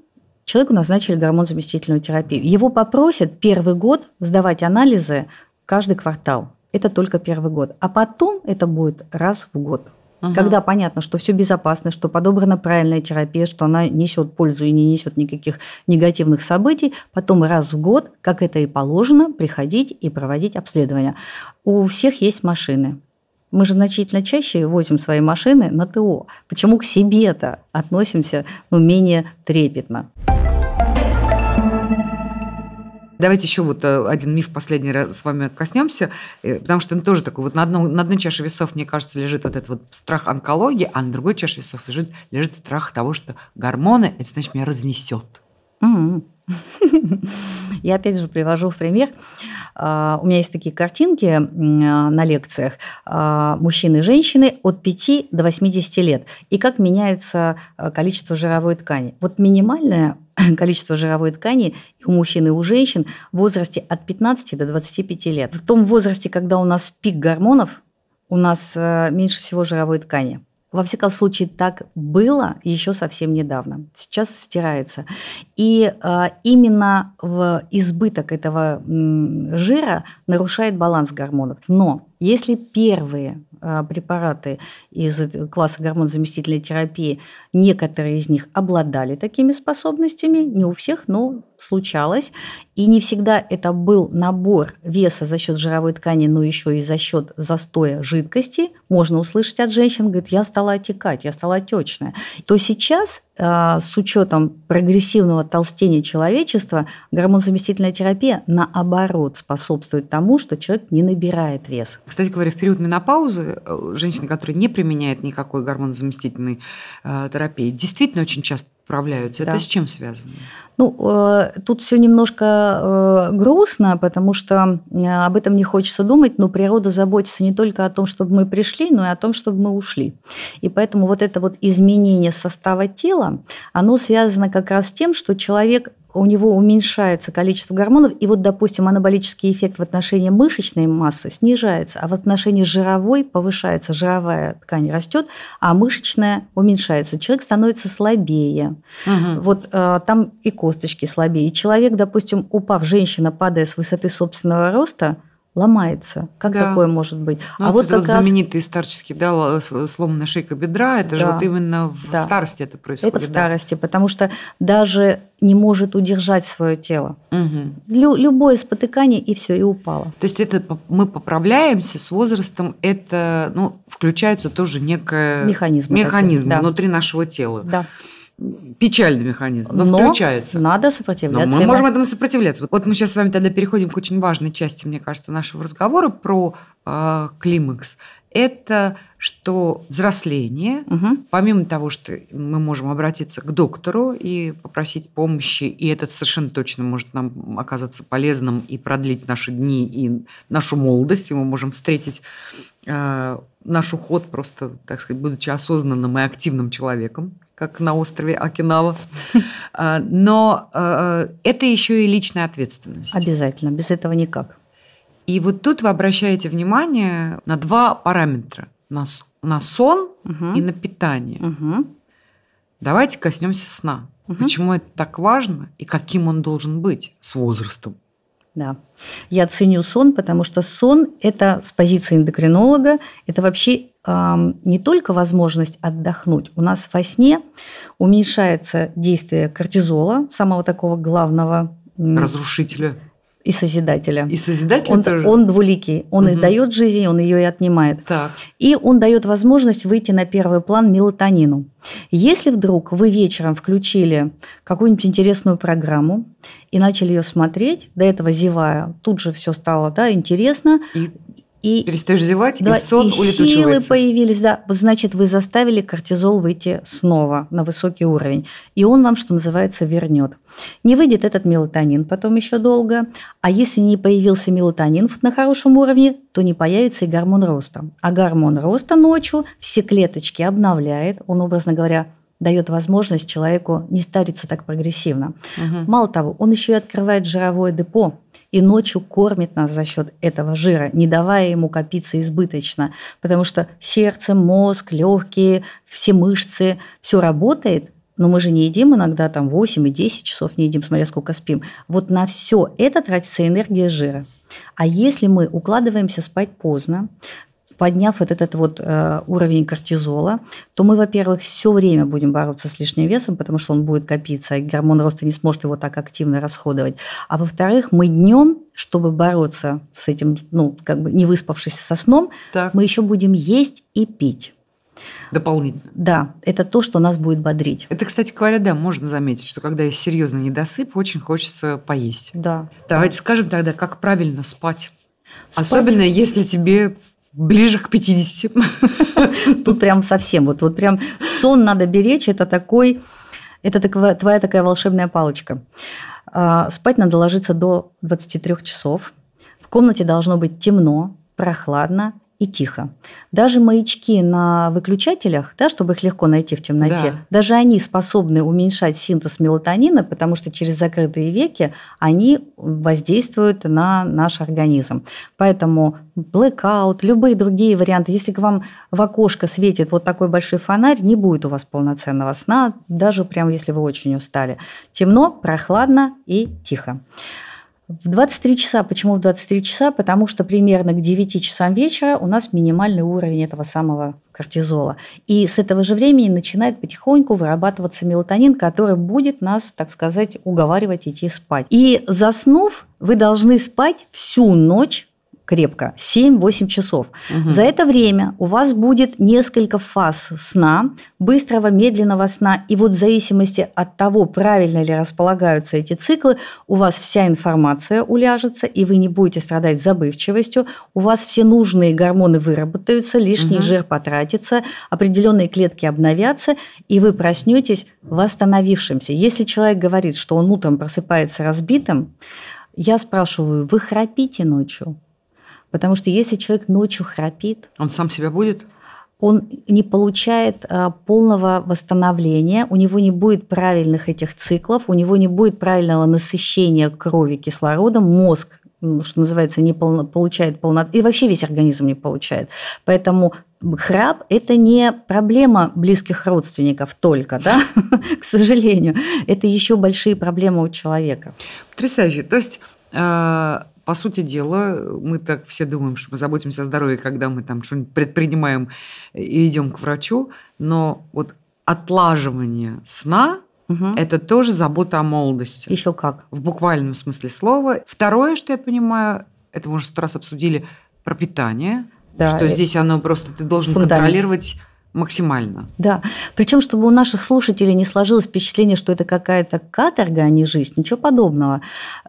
человеку назначили гормон-заместительную терапию. Его попросят первый год сдавать анализы каждый квартал. Это только первый год. А потом это будет раз в год. Угу. Когда понятно, что все безопасно, что подобрана правильная терапия, что она несет пользу и не несет никаких негативных событий, потом раз в год, как это и положено, приходить и проводить обследование. У всех есть машины. Мы же значительно чаще возим свои машины на ТО. Почему к себе-то относимся ну, менее трепетно? Давайте еще вот э, один миф последний раз с вами коснемся, э, потому что он тоже такой, вот на, одном, на одной чаше весов, мне кажется, лежит вот этот вот страх онкологии, а на другой чаше весов лежит, лежит страх того, что гормоны, это значит, меня разнесет. Mm-hmm. Я опять же привожу в пример. А, у меня есть такие картинки а, на лекциях а, мужчины и женщины от 5 до 80 лет. И как меняется количество жировой ткани. Вот минимальное количество жировой ткани у мужчин и у женщин в возрасте от 15 до 25 лет. В том возрасте, когда у нас пик гормонов, у нас э, меньше всего жировой ткани. Во всяком случае, так было еще совсем недавно. Сейчас стирается. И э, именно в избыток этого жира нарушает баланс гормонов. Но если первые а, препараты из класса гормонзаместительной терапии, некоторые из них обладали такими способностями, не у всех, но случалось. И не всегда это был набор веса за счет жировой ткани, но еще и за счет застоя жидкости. Можно услышать от женщин, говорит, я стала отекать, я стала отечная. То сейчас а, с учетом прогрессивного толстения человечества гормонзаместительная терапия наоборот способствует тому, что человек не набирает вес. Кстати говоря, в период менопаузы э, женщины, которые не применяют никакой гормонозаместительной э, терапии, действительно очень часто справляются. Да. Это с чем связано? Ну, э, тут все немножко э, грустно, потому что э, об этом не хочется думать, но природа заботится не только о том, чтобы мы пришли, но и о том, чтобы мы ушли. И поэтому вот это вот изменение состава тела, оно связано как раз с тем, что человек у него уменьшается количество гормонов, и вот, допустим, анаболический эффект в отношении мышечной массы снижается, а в отношении жировой повышается, жировая ткань растет, а мышечная уменьшается. Человек становится слабее. Угу. Вот э, там и косточки слабее. И человек, допустим, упав, женщина, падая с высоты собственного роста – ломается. Как да. такое может быть? А ну, а вот, вот как вот раз... старческий, да, сломанная шейка бедра, это да. же вот именно в да. старости это происходит. Это в да. старости, потому что даже не может удержать свое тело. Угу. Лю- любое спотыкание и все, и упало. То есть это мы поправляемся с возрастом, это ну, включается тоже некое механизм, механизм такой, да. внутри нашего тела. Да печальный механизм, но, но включается. Надо сопротивляться. Но мы можем этому сопротивляться. Вот, вот мы сейчас с вами тогда переходим к очень важной части, мне кажется, нашего разговора про э, климакс. Это что взросление, угу. помимо того, что мы можем обратиться к доктору и попросить помощи, и этот совершенно точно может нам оказаться полезным и продлить наши дни и нашу молодость, и мы можем встретить э, наш уход просто, так сказать, будучи осознанным и активным человеком, как на острове Окинава. А, но а, это еще и личная ответственность. Обязательно, без этого никак. И вот тут вы обращаете внимание на два параметра. На, на сон угу. и на питание. Угу. Давайте коснемся сна. Угу. Почему это так важно и каким он должен быть с возрастом? Да. Я ценю сон, потому что сон – это с позиции эндокринолога, это вообще не только возможность отдохнуть. У нас во сне уменьшается действие кортизола, самого такого главного разрушителя и Созидателя. И Созидатель он, тоже? Он двуликий. Он угу. и дает жизнь, он ее и отнимает. Так. И он дает возможность выйти на первый план мелатонину. Если вдруг вы вечером включили какую-нибудь интересную программу и начали ее смотреть, до этого зевая, тут же все стало да, интересно. И и, Перестаешь зевать, да, и сон и силы появились, да. Вот значит, вы заставили кортизол выйти снова на высокий уровень. И он вам, что называется, вернет. Не выйдет этот мелатонин потом еще долго. А если не появился мелатонин на хорошем уровне, то не появится и гормон роста. А гормон роста ночью все клеточки обновляет. Он, образно говоря, дает возможность человеку не стариться так прогрессивно. Угу. Мало того, он еще и открывает жировое депо и ночью кормит нас за счет этого жира, не давая ему копиться избыточно, потому что сердце, мозг, легкие, все мышцы, все работает, но мы же не едим иногда там 8 и 10 часов не едим, смотря сколько спим. Вот на все это тратится энергия жира. А если мы укладываемся спать поздно, подняв вот этот вот э, уровень кортизола, то мы, во-первых, все время будем бороться с лишним весом, потому что он будет копиться, и гормон роста не сможет его так активно расходовать. А во-вторых, мы днем, чтобы бороться с этим, ну, как бы не выспавшись со сном, так. мы еще будем есть и пить. Дополнительно. Да, это то, что нас будет бодрить. Это, кстати говоря, да, можно заметить, что когда есть серьезный недосып, очень хочется поесть. Да. Давайте да. скажем тогда, как правильно спать. спать. Особенно если тебе Ближе к 50. Тут прям совсем. Вот, вот прям сон надо беречь. Это такой, это такая, твоя такая волшебная палочка. А, спать надо ложиться до 23 часов. В комнате должно быть темно, прохладно и тихо. Даже маячки на выключателях, да, чтобы их легко найти в темноте, да. даже они способны уменьшать синтез мелатонина, потому что через закрытые веки они воздействуют на наш организм. Поэтому blackout, любые другие варианты, если к вам в окошко светит вот такой большой фонарь, не будет у вас полноценного сна, даже прям если вы очень устали. Темно, прохладно и тихо. В 23 часа. Почему в 23 часа? Потому что примерно к 9 часам вечера у нас минимальный уровень этого самого кортизола. И с этого же времени начинает потихоньку вырабатываться мелатонин, который будет нас, так сказать, уговаривать идти спать. И заснув, вы должны спать всю ночь крепко 7-8 часов. Угу. За это время у вас будет несколько фаз сна, быстрого, медленного сна, и вот в зависимости от того, правильно ли располагаются эти циклы, у вас вся информация уляжется, и вы не будете страдать забывчивостью, у вас все нужные гормоны выработаются, лишний угу. жир потратится, определенные клетки обновятся, и вы проснетесь восстановившимся. Если человек говорит, что он утром просыпается разбитым, я спрашиваю, вы храпите ночью? Потому что если человек ночью храпит... Он сам себя будет? он не получает а, полного восстановления, у него не будет правильных этих циклов, у него не будет правильного насыщения крови кислородом, мозг что называется, не полно, получает полноту, и вообще весь организм не получает. Поэтому храп – это не проблема близких родственников только, да, к сожалению. Это еще большие проблемы у человека. Потрясающе. То есть а, по сути дела, мы так все думаем, что мы заботимся о здоровье, когда мы там что-нибудь предпринимаем и идем к врачу, но вот отлаживание сна Угу. Это тоже забота о молодости. Еще как. В буквальном смысле слова. Второе, что я понимаю, это мы уже сто раз обсудили, про питание. Да, что э, здесь оно просто ты должен фундамент. контролировать максимально. Да. Причем, чтобы у наших слушателей не сложилось впечатление, что это какая-то каторга, а не жизнь, ничего подобного.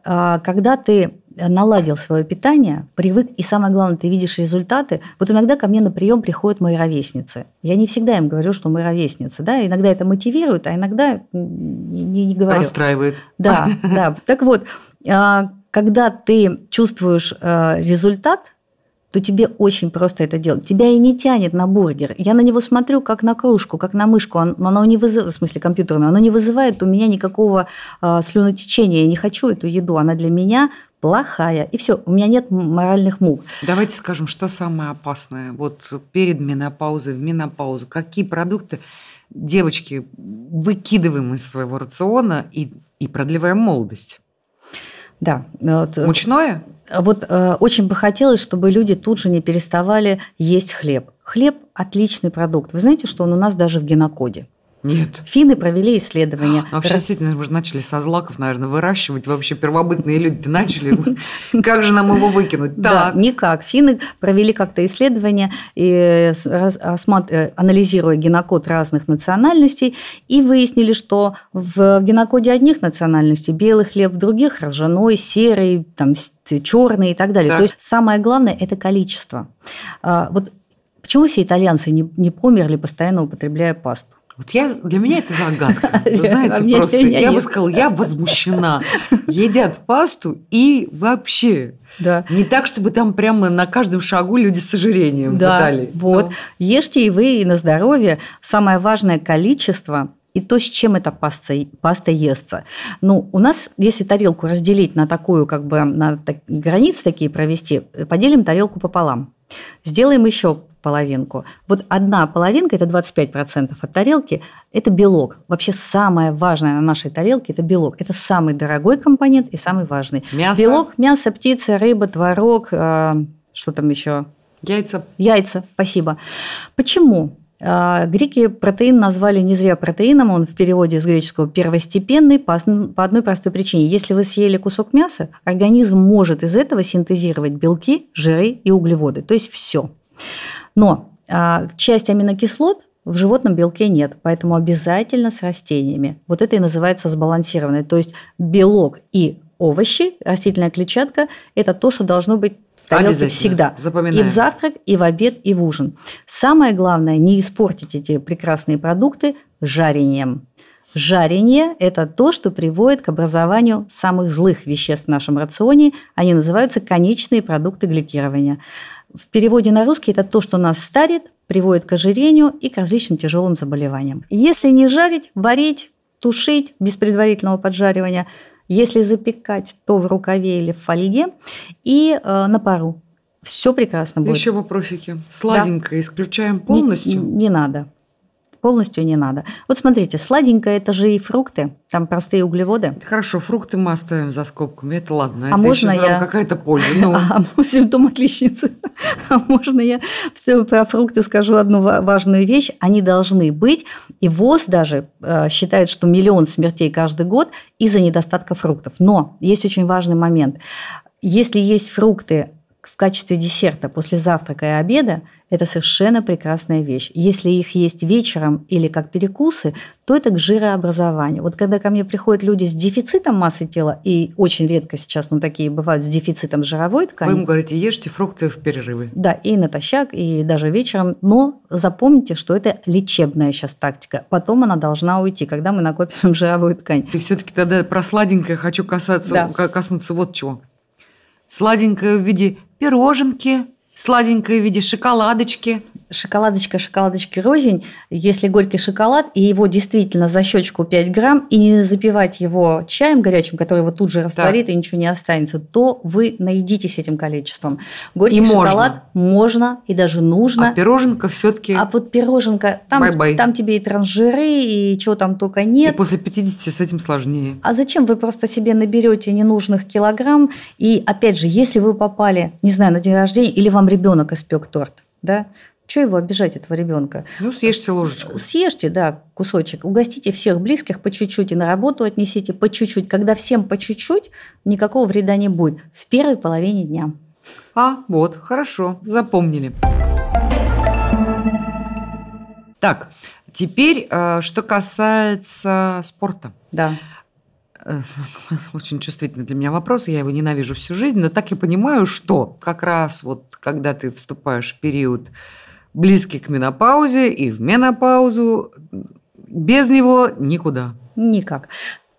А, когда ты наладил свое питание, привык, и самое главное, ты видишь результаты. Вот иногда ко мне на прием приходят мои ровесницы. Я не всегда им говорю, что мы ровесницы, да, иногда это мотивирует, а иногда не, не говорю. Расстраивает. Да, да. Так вот, а, когда ты чувствуешь э, результат, то тебе очень просто это делать. Тебя и не тянет на бургер. Я на него смотрю как на кружку, как на мышку. Оно, оно не вызывает, в смысле компьютерную, оно не вызывает у меня никакого э, слюнотечения. Я не хочу эту еду. Она для меня плохая. И все, у меня нет моральных мук. Давайте скажем, что самое опасное. Вот перед менопаузой, в менопаузу, какие продукты девочки выкидываем из своего рациона и, и продлеваем молодость? Да. Э, Мучное? Вот э, очень бы хотелось, чтобы люди тут же не переставали есть хлеб. Хлеб – отличный продукт. Вы знаете, что он у нас даже в генокоде. Нет. Финны провели исследование. А вообще, действительно, мы же начали со злаков, наверное, выращивать. Вообще первобытные люди начали. Как же нам его выкинуть? Да, никак. Финны провели как-то исследование, э, э, анализируя генокод разных национальностей, и выяснили, что в генокоде одних национальностей белый хлеб, других ржаной, серый, там, черный и так далее. То есть самое главное – это количество. А, вот почему все итальянцы не, не померли, постоянно употребляя пасту? Вот я, для меня это загадка. Вы знаете, а просто я нет. бы сказала, я возмущена. Едят пасту и вообще. Да. Не так, чтобы там прямо на каждом шагу люди с ожирением да, пытали. Вот. Но. Ну. Ешьте и вы и на здоровье. Самое важное количество и то, с чем эта паста, паста естся. Ну, у нас, если тарелку разделить на такую, как бы на так, границы такие провести, э, поделим тарелку пополам. Сделаем еще половинку. Вот одна половинка – это 25% от тарелки – это белок. Вообще самое важное на нашей тарелке – это белок. Это самый дорогой компонент и самый важный. Мясо? Белок, мясо, птица, рыба, творог, э, что там еще? Яйца. Яйца, спасибо. Почему? Э, греки протеин назвали не зря протеином, он в переводе с греческого первостепенный по одной простой причине. Если вы съели кусок мяса, организм может из этого синтезировать белки, жиры и углеводы, то есть все. Но а, часть аминокислот в животном белке нет, поэтому обязательно с растениями. Вот это и называется сбалансированное. То есть белок и овощи, растительная клетчатка – это то, что должно быть в тарелке всегда. Запоминаем. И в завтрак, и в обед, и в ужин. Самое главное – не испортить эти прекрасные продукты жарением. Жарение – это то, что приводит к образованию самых злых веществ в нашем рационе. Они называются конечные продукты гликирования. В переводе на русский это то, что нас старит, приводит к ожирению и к различным тяжелым заболеваниям. Если не жарить, варить, тушить без предварительного поджаривания, если запекать, то в рукаве или в фольге и э, на пару. Все прекрасно будет. Еще вопросики. Сладенькое да. исключаем полностью? Не, не надо полностью не надо. Вот смотрите, сладенькое – это же и фрукты, там простые углеводы. Хорошо, фрукты мы оставим за скобками, это ладно. А это можно я… какая-то польза. Ну. А, симптом отличницы. А можно я все про фрукты скажу одну важную вещь? Они должны быть, и ВОЗ даже э, считает, что миллион смертей каждый год из-за недостатка фруктов. Но есть очень важный момент. Если есть фрукты в качестве десерта после завтрака и обеда, это совершенно прекрасная вещь. Если их есть вечером или как перекусы, то это к жирообразованию. Вот когда ко мне приходят люди с дефицитом массы тела, и очень редко сейчас, ну, такие бывают с дефицитом жировой ткани. Вы им говорите, ешьте фрукты в перерывы. Да, и натощак, и даже вечером. Но запомните, что это лечебная сейчас тактика. Потом она должна уйти, когда мы накопим жировую ткань. И все-таки тогда про сладенькое хочу касаться, да. коснуться вот чего. Сладенькое в виде пироженки, сладенькое в виде шоколадочки, шоколадочка, шоколадочки розень, если горький шоколад, и его действительно за щечку 5 грамм, и не запивать его чаем горячим, который его тут же растворит да. и ничего не останется, то вы наедитесь этим количеством. Горький и шоколад можно. можно и даже нужно. А пироженка все-таки. А вот пироженка, там, Bye -bye. там тебе и транжиры, и чего там только нет. И после 50 с этим сложнее. А зачем вы просто себе наберете ненужных килограмм? И опять же, если вы попали, не знаю, на день рождения, или вам ребенок испек торт, да, что его обижать, этого ребенка? Ну, съешьте ложечку. Съешьте, да, кусочек. Угостите всех близких по чуть-чуть и на работу отнесите по чуть-чуть. Когда всем по чуть-чуть, никакого вреда не будет в первой половине дня. А, вот, хорошо, запомнили. Так, теперь, э, что касается спорта. Да э, очень чувствительный для меня вопрос, я его ненавижу всю жизнь, но так я понимаю, что как раз вот когда ты вступаешь в период близки к менопаузе и в менопаузу. Без него никуда. Никак.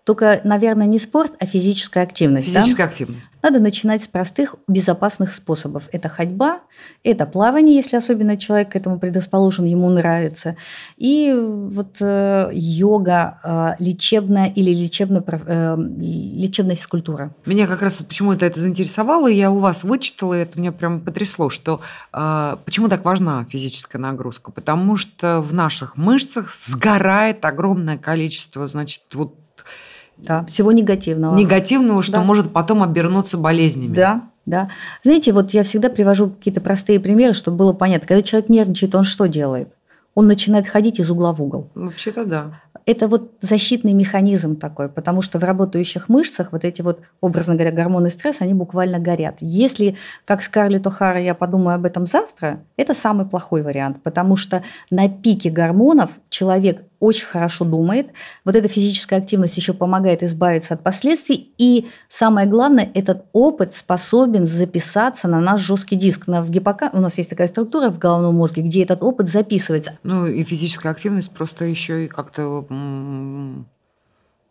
Только, наверное, не спорт, а физическая активность. Физическая да? активность. Надо начинать с простых, безопасных способов. Это ходьба, это плавание, если особенно человек к этому предрасположен, ему нравится. И вот э, йога, э, лечебная или лечебно, э, лечебная физкультура. Меня как раз почему-то это заинтересовало, я у вас вычитала, и это меня прям потрясло, что э, почему так важна физическая нагрузка? Потому что в наших мышцах сгорает огромное количество, значит, вот да, всего негативного. Негативного, что да. может потом обернуться болезнями. Да, да. Знаете, вот я всегда привожу какие-то простые примеры, чтобы было понятно. Когда человек нервничает, он что делает? Он начинает ходить из угла в угол. Вообще-то да. Это вот защитный механизм такой, потому что в работающих мышцах вот эти вот, образно говоря, гормоны стресса, они буквально горят. Если, как Скарлетт О'Хара, я подумаю об этом завтра, это самый плохой вариант, потому что на пике гормонов человек очень хорошо думает. Вот эта физическая активность еще помогает избавиться от последствий. И самое главное, этот опыт способен записаться на наш жесткий диск. На, в гиппока... У нас есть такая структура в головном мозге, где этот опыт записывается. Ну и физическая активность просто еще и как-то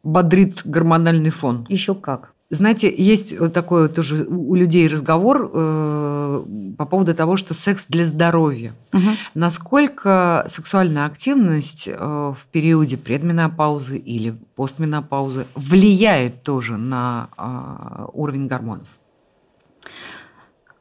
бодрит гормональный фон. Еще как. Знаете, есть вот такой тоже у людей разговор э, по поводу того, что секс для здоровья. Угу. Насколько сексуальная активность э, в периоде предменопаузы или постменопаузы влияет тоже на э, уровень гормонов?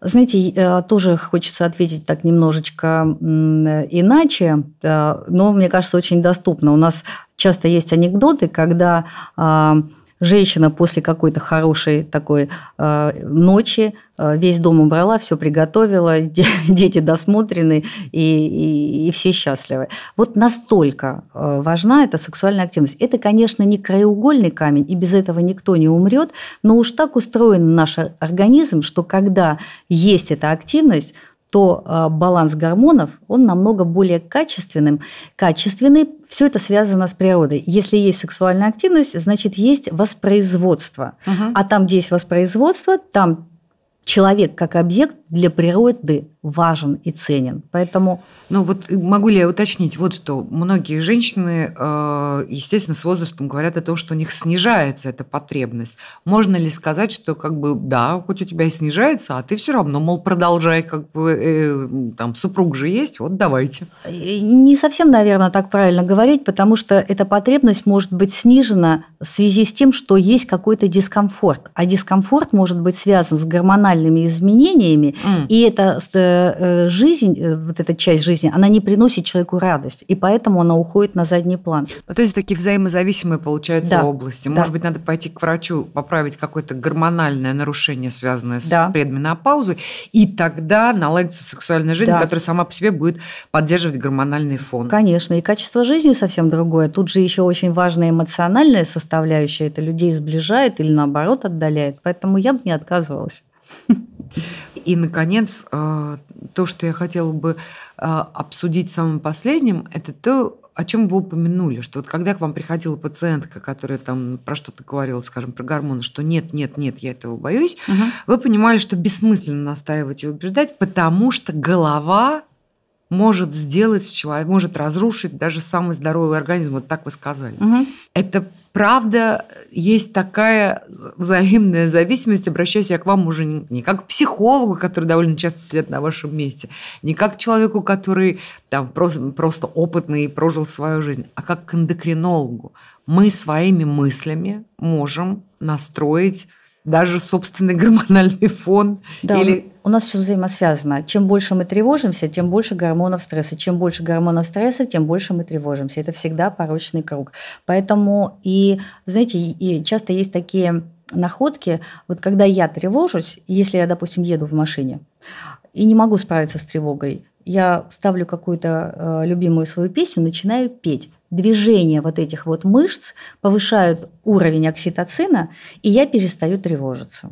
Знаете, э, тоже хочется ответить так немножечко иначе, э, но мне кажется, очень доступно. У нас часто есть анекдоты, когда а, Женщина после какой-то хорошей такой э, ночи э, весь дом убрала, все приготовила, дети досмотрены и, и, и все счастливы. Вот настолько э, важна эта сексуальная активность. Это, конечно, не краеугольный камень, и без этого никто не умрет, но уж так устроен наш организм, что когда есть эта активность, то э, баланс гормонов, он намного более качественным. Качественный, все это связано с природой. Если есть сексуальная активность, значит, есть воспроизводство. Угу. А там, где есть воспроизводство, там человек как объект для природы важен и ценен. Поэтому... Ну вот могу ли я уточнить, вот что многие женщины, э, естественно, с возрастом говорят о том, что у них снижается эта потребность. Можно ли сказать, что как бы да, хоть у тебя и снижается, а ты все равно, мол, продолжай, как бы э, там супруг же есть, вот давайте. Не совсем, наверное, так правильно говорить, потому что эта потребность может быть снижена в связи с тем, что есть какой-то дискомфорт. А дискомфорт может быть связан с гормональными изменениями, mm. и это э, Э, жизнь, э, вот эта часть жизни, она не приносит человеку радость, и поэтому она уходит на задний план. Вот эти такие взаимозависимые, получаются, да. области. Может да. быть, надо пойти к врачу, поправить какое-то гормональное нарушение, связанное с да. предменопаузой, и тогда наладится сексуальная жизнь, да. которая сама по себе будет поддерживать гормональный фон. Конечно, и качество жизни совсем другое. Тут же еще очень важная эмоциональная составляющая. Это людей сближает или наоборот отдаляет. Поэтому я бы не отказывалась. И, наконец, э, то, что я хотела бы э, обсудить самым последним, это то, о чем вы упомянули, что вот когда к вам приходила пациентка, которая там про что-то говорила, скажем, про гормоны, что нет, нет, нет, я этого боюсь, угу. вы понимали, что бессмысленно настаивать и убеждать, потому что голова может сделать с человеком, может разрушить даже самый здоровый организм, вот так вы сказали. Угу. Это правда, есть такая взаимная зависимость. Обращаюсь я к вам уже не как к психологу, который довольно часто сидит на вашем месте, не как к человеку, который там, просто, просто опытный и прожил свою жизнь, а как к эндокринологу. Мы своими мыслями можем настроить даже собственный гормональный фон. Да, или... у нас все взаимосвязано. Чем больше мы тревожимся, тем больше гормонов стресса. Чем больше гормонов стресса, тем больше мы тревожимся. Это всегда порочный круг. Поэтому и, знаете, и часто есть такие находки, вот когда я тревожусь, если я, допустим, еду в машине и не могу справиться с тревогой, я ставлю какую-то э, любимую свою песню, начинаю петь движения вот этих вот мышц повышают уровень окситоцина, и я перестаю тревожиться.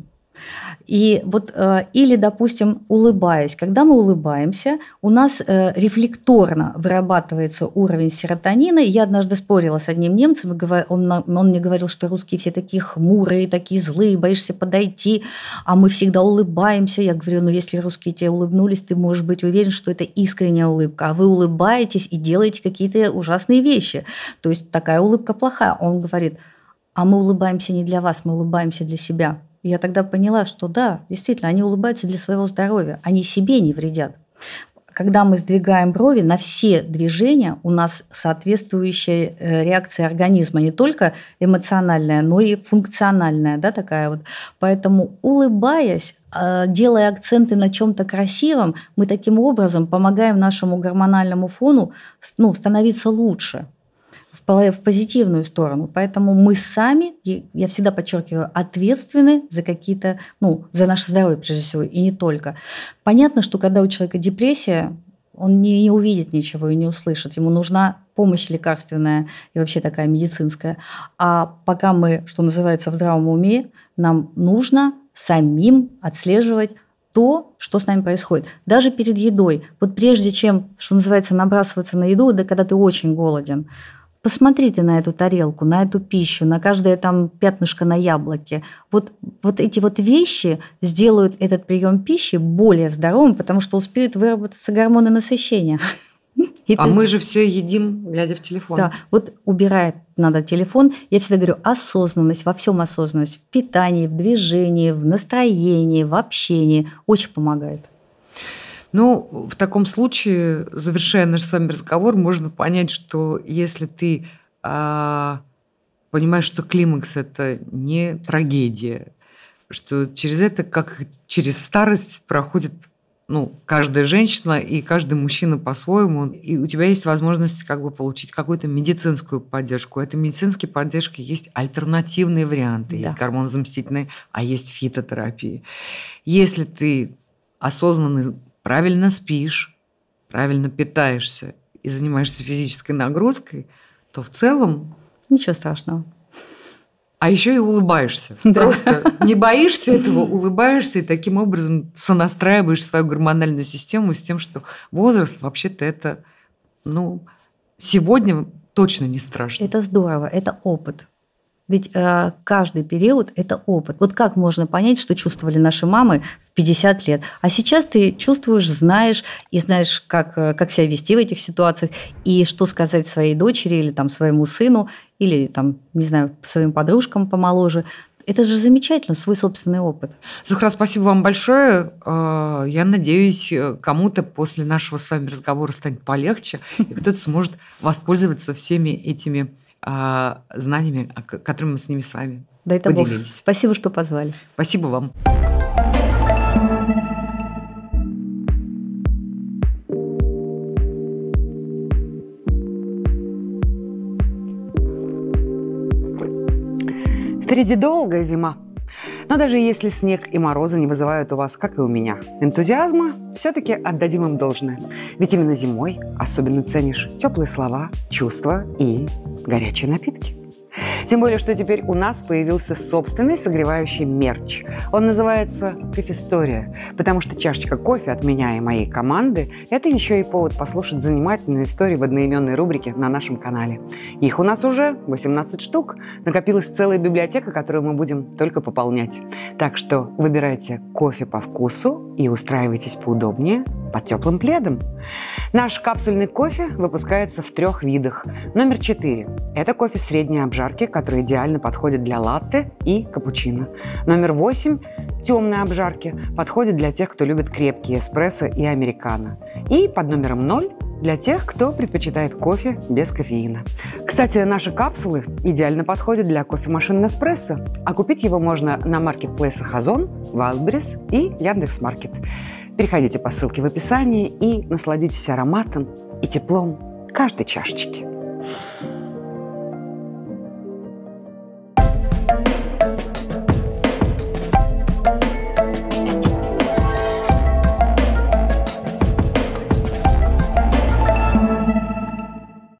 И вот э, или, допустим, улыбаясь, когда мы улыбаемся, у нас э, рефлекторно вырабатывается уровень серотонина. я однажды спорила с одним немцем, он, он мне говорил, что русские все такие хмурые, такие злые, боишься подойти, а мы всегда улыбаемся. Я говорю, ну если русские тебе улыбнулись, ты можешь быть уверен, что это искренняя улыбка, а вы улыбаетесь и делаете какие-то ужасные вещи. То есть такая улыбка плохая. Он говорит, а мы улыбаемся не для вас, мы улыбаемся для себя я тогда поняла, что да, действительно, они улыбаются для своего здоровья, они себе не вредят. Когда мы сдвигаем брови, на все движения у нас соответствующая э, реакция организма, не только эмоциональная, но и функциональная, да, такая вот. Поэтому улыбаясь, э, делая акценты на чем-то красивом, мы таким образом помогаем нашему гормональному фону ну, становиться лучше в, в позитивную сторону. Поэтому мы сами, я всегда подчеркиваю, ответственны за какие-то, ну, за наше здоровье, прежде всего, и не только. Понятно, что когда у человека депрессия, он не, не увидит ничего и не услышит. Ему нужна помощь лекарственная и вообще такая медицинская. А пока мы, что называется, в здравом уме, нам нужно самим отслеживать то, что с нами происходит. Даже перед едой. Вот прежде чем, что называется, набрасываться на еду, да когда ты очень голоден, Посмотрите на эту тарелку, на эту пищу, на каждое там пятнышко на яблоке. Вот, вот эти вот вещи сделают этот прием пищи более здоровым, потому что успеют выработаться гормоны насыщения. И а ты... мы же все едим, глядя в телефон. Да, вот убирает надо телефон. Я всегда говорю, осознанность, во всем осознанность, в питании, в движении, в настроении, в общении очень помогает. Ну, в таком случае, завершая наш с вами разговор, можно понять, что если ты а, понимаешь, что климакс это не трагедия, что через это, как через старость, проходит ну, каждая женщина и каждый мужчина по-своему. И у тебя есть возможность как бы получить какую-то медицинскую поддержку. У этой медицинской поддержки есть альтернативные варианты. Да. Есть гормон заместительные, а есть фитотерапия. Если ты осознанный правильно спишь, правильно питаешься и занимаешься физической нагрузкой, то в целом... Ничего страшного. А еще и улыбаешься. Да. Просто не боишься этого, улыбаешься и таким образом сонастраиваешь свою гормональную систему с тем, что возраст вообще-то это, ну, сегодня точно не страшно. Это здорово, это опыт. Ведь э, каждый период – это опыт. Вот как можно понять, что чувствовали наши мамы 50 лет. А сейчас ты чувствуешь, знаешь и знаешь, как, э, как себя вести в этих ситуациях и что сказать своей дочери или там своему сыну или там, не знаю, своим подружкам помоложе. Это же замечательно, свой собственный опыт. Зухра, спасибо вам большое. А, я надеюсь, э, кому-то после нашего с вами разговора станет полегче, и кто-то сможет воспользоваться всеми этими а, знаниями, а, которыми мы с ними с вами Дай поделились. Бог. Спасибо, что позвали. Спасибо вам. Впереди долгая зима. Но даже если снег и морозы не вызывают у вас, как и у меня, энтузиазма, все-таки отдадим им должное. Ведь именно зимой особенно ценишь теплые слова, чувства и горячие напитки. Тем более, что теперь у нас появился собственный согревающий мерч. Он называется «Кофестория», потому что чашечка кофе от меня и моей команды – это еще и повод послушать занимательную историю в одноименной рубрике на нашем канале. Их у нас уже 18 штук. Накопилась целая библиотека, которую мы будем только пополнять. Так что выбирайте кофе по вкусу и устраивайтесь поудобнее под теплым пледом. Наш капсульный кофе выпускается в трех видах. Номер четыре – это кофе средней обжарки обжарки, которые идеально подходят для латте и капучино. Номер восемь темной обжарки подходит для тех, кто любит крепкие эспрессо и американо. И под номером ноль для тех, кто предпочитает кофе без кофеина. Кстати, наши капсулы идеально подходят для кофемашин Неспрессо, а купить его можно на маркетплейсах Озон, Wildberries и Яндекс.Маркет. Переходите по ссылке в описании и насладитесь ароматом и теплом каждой чашечки.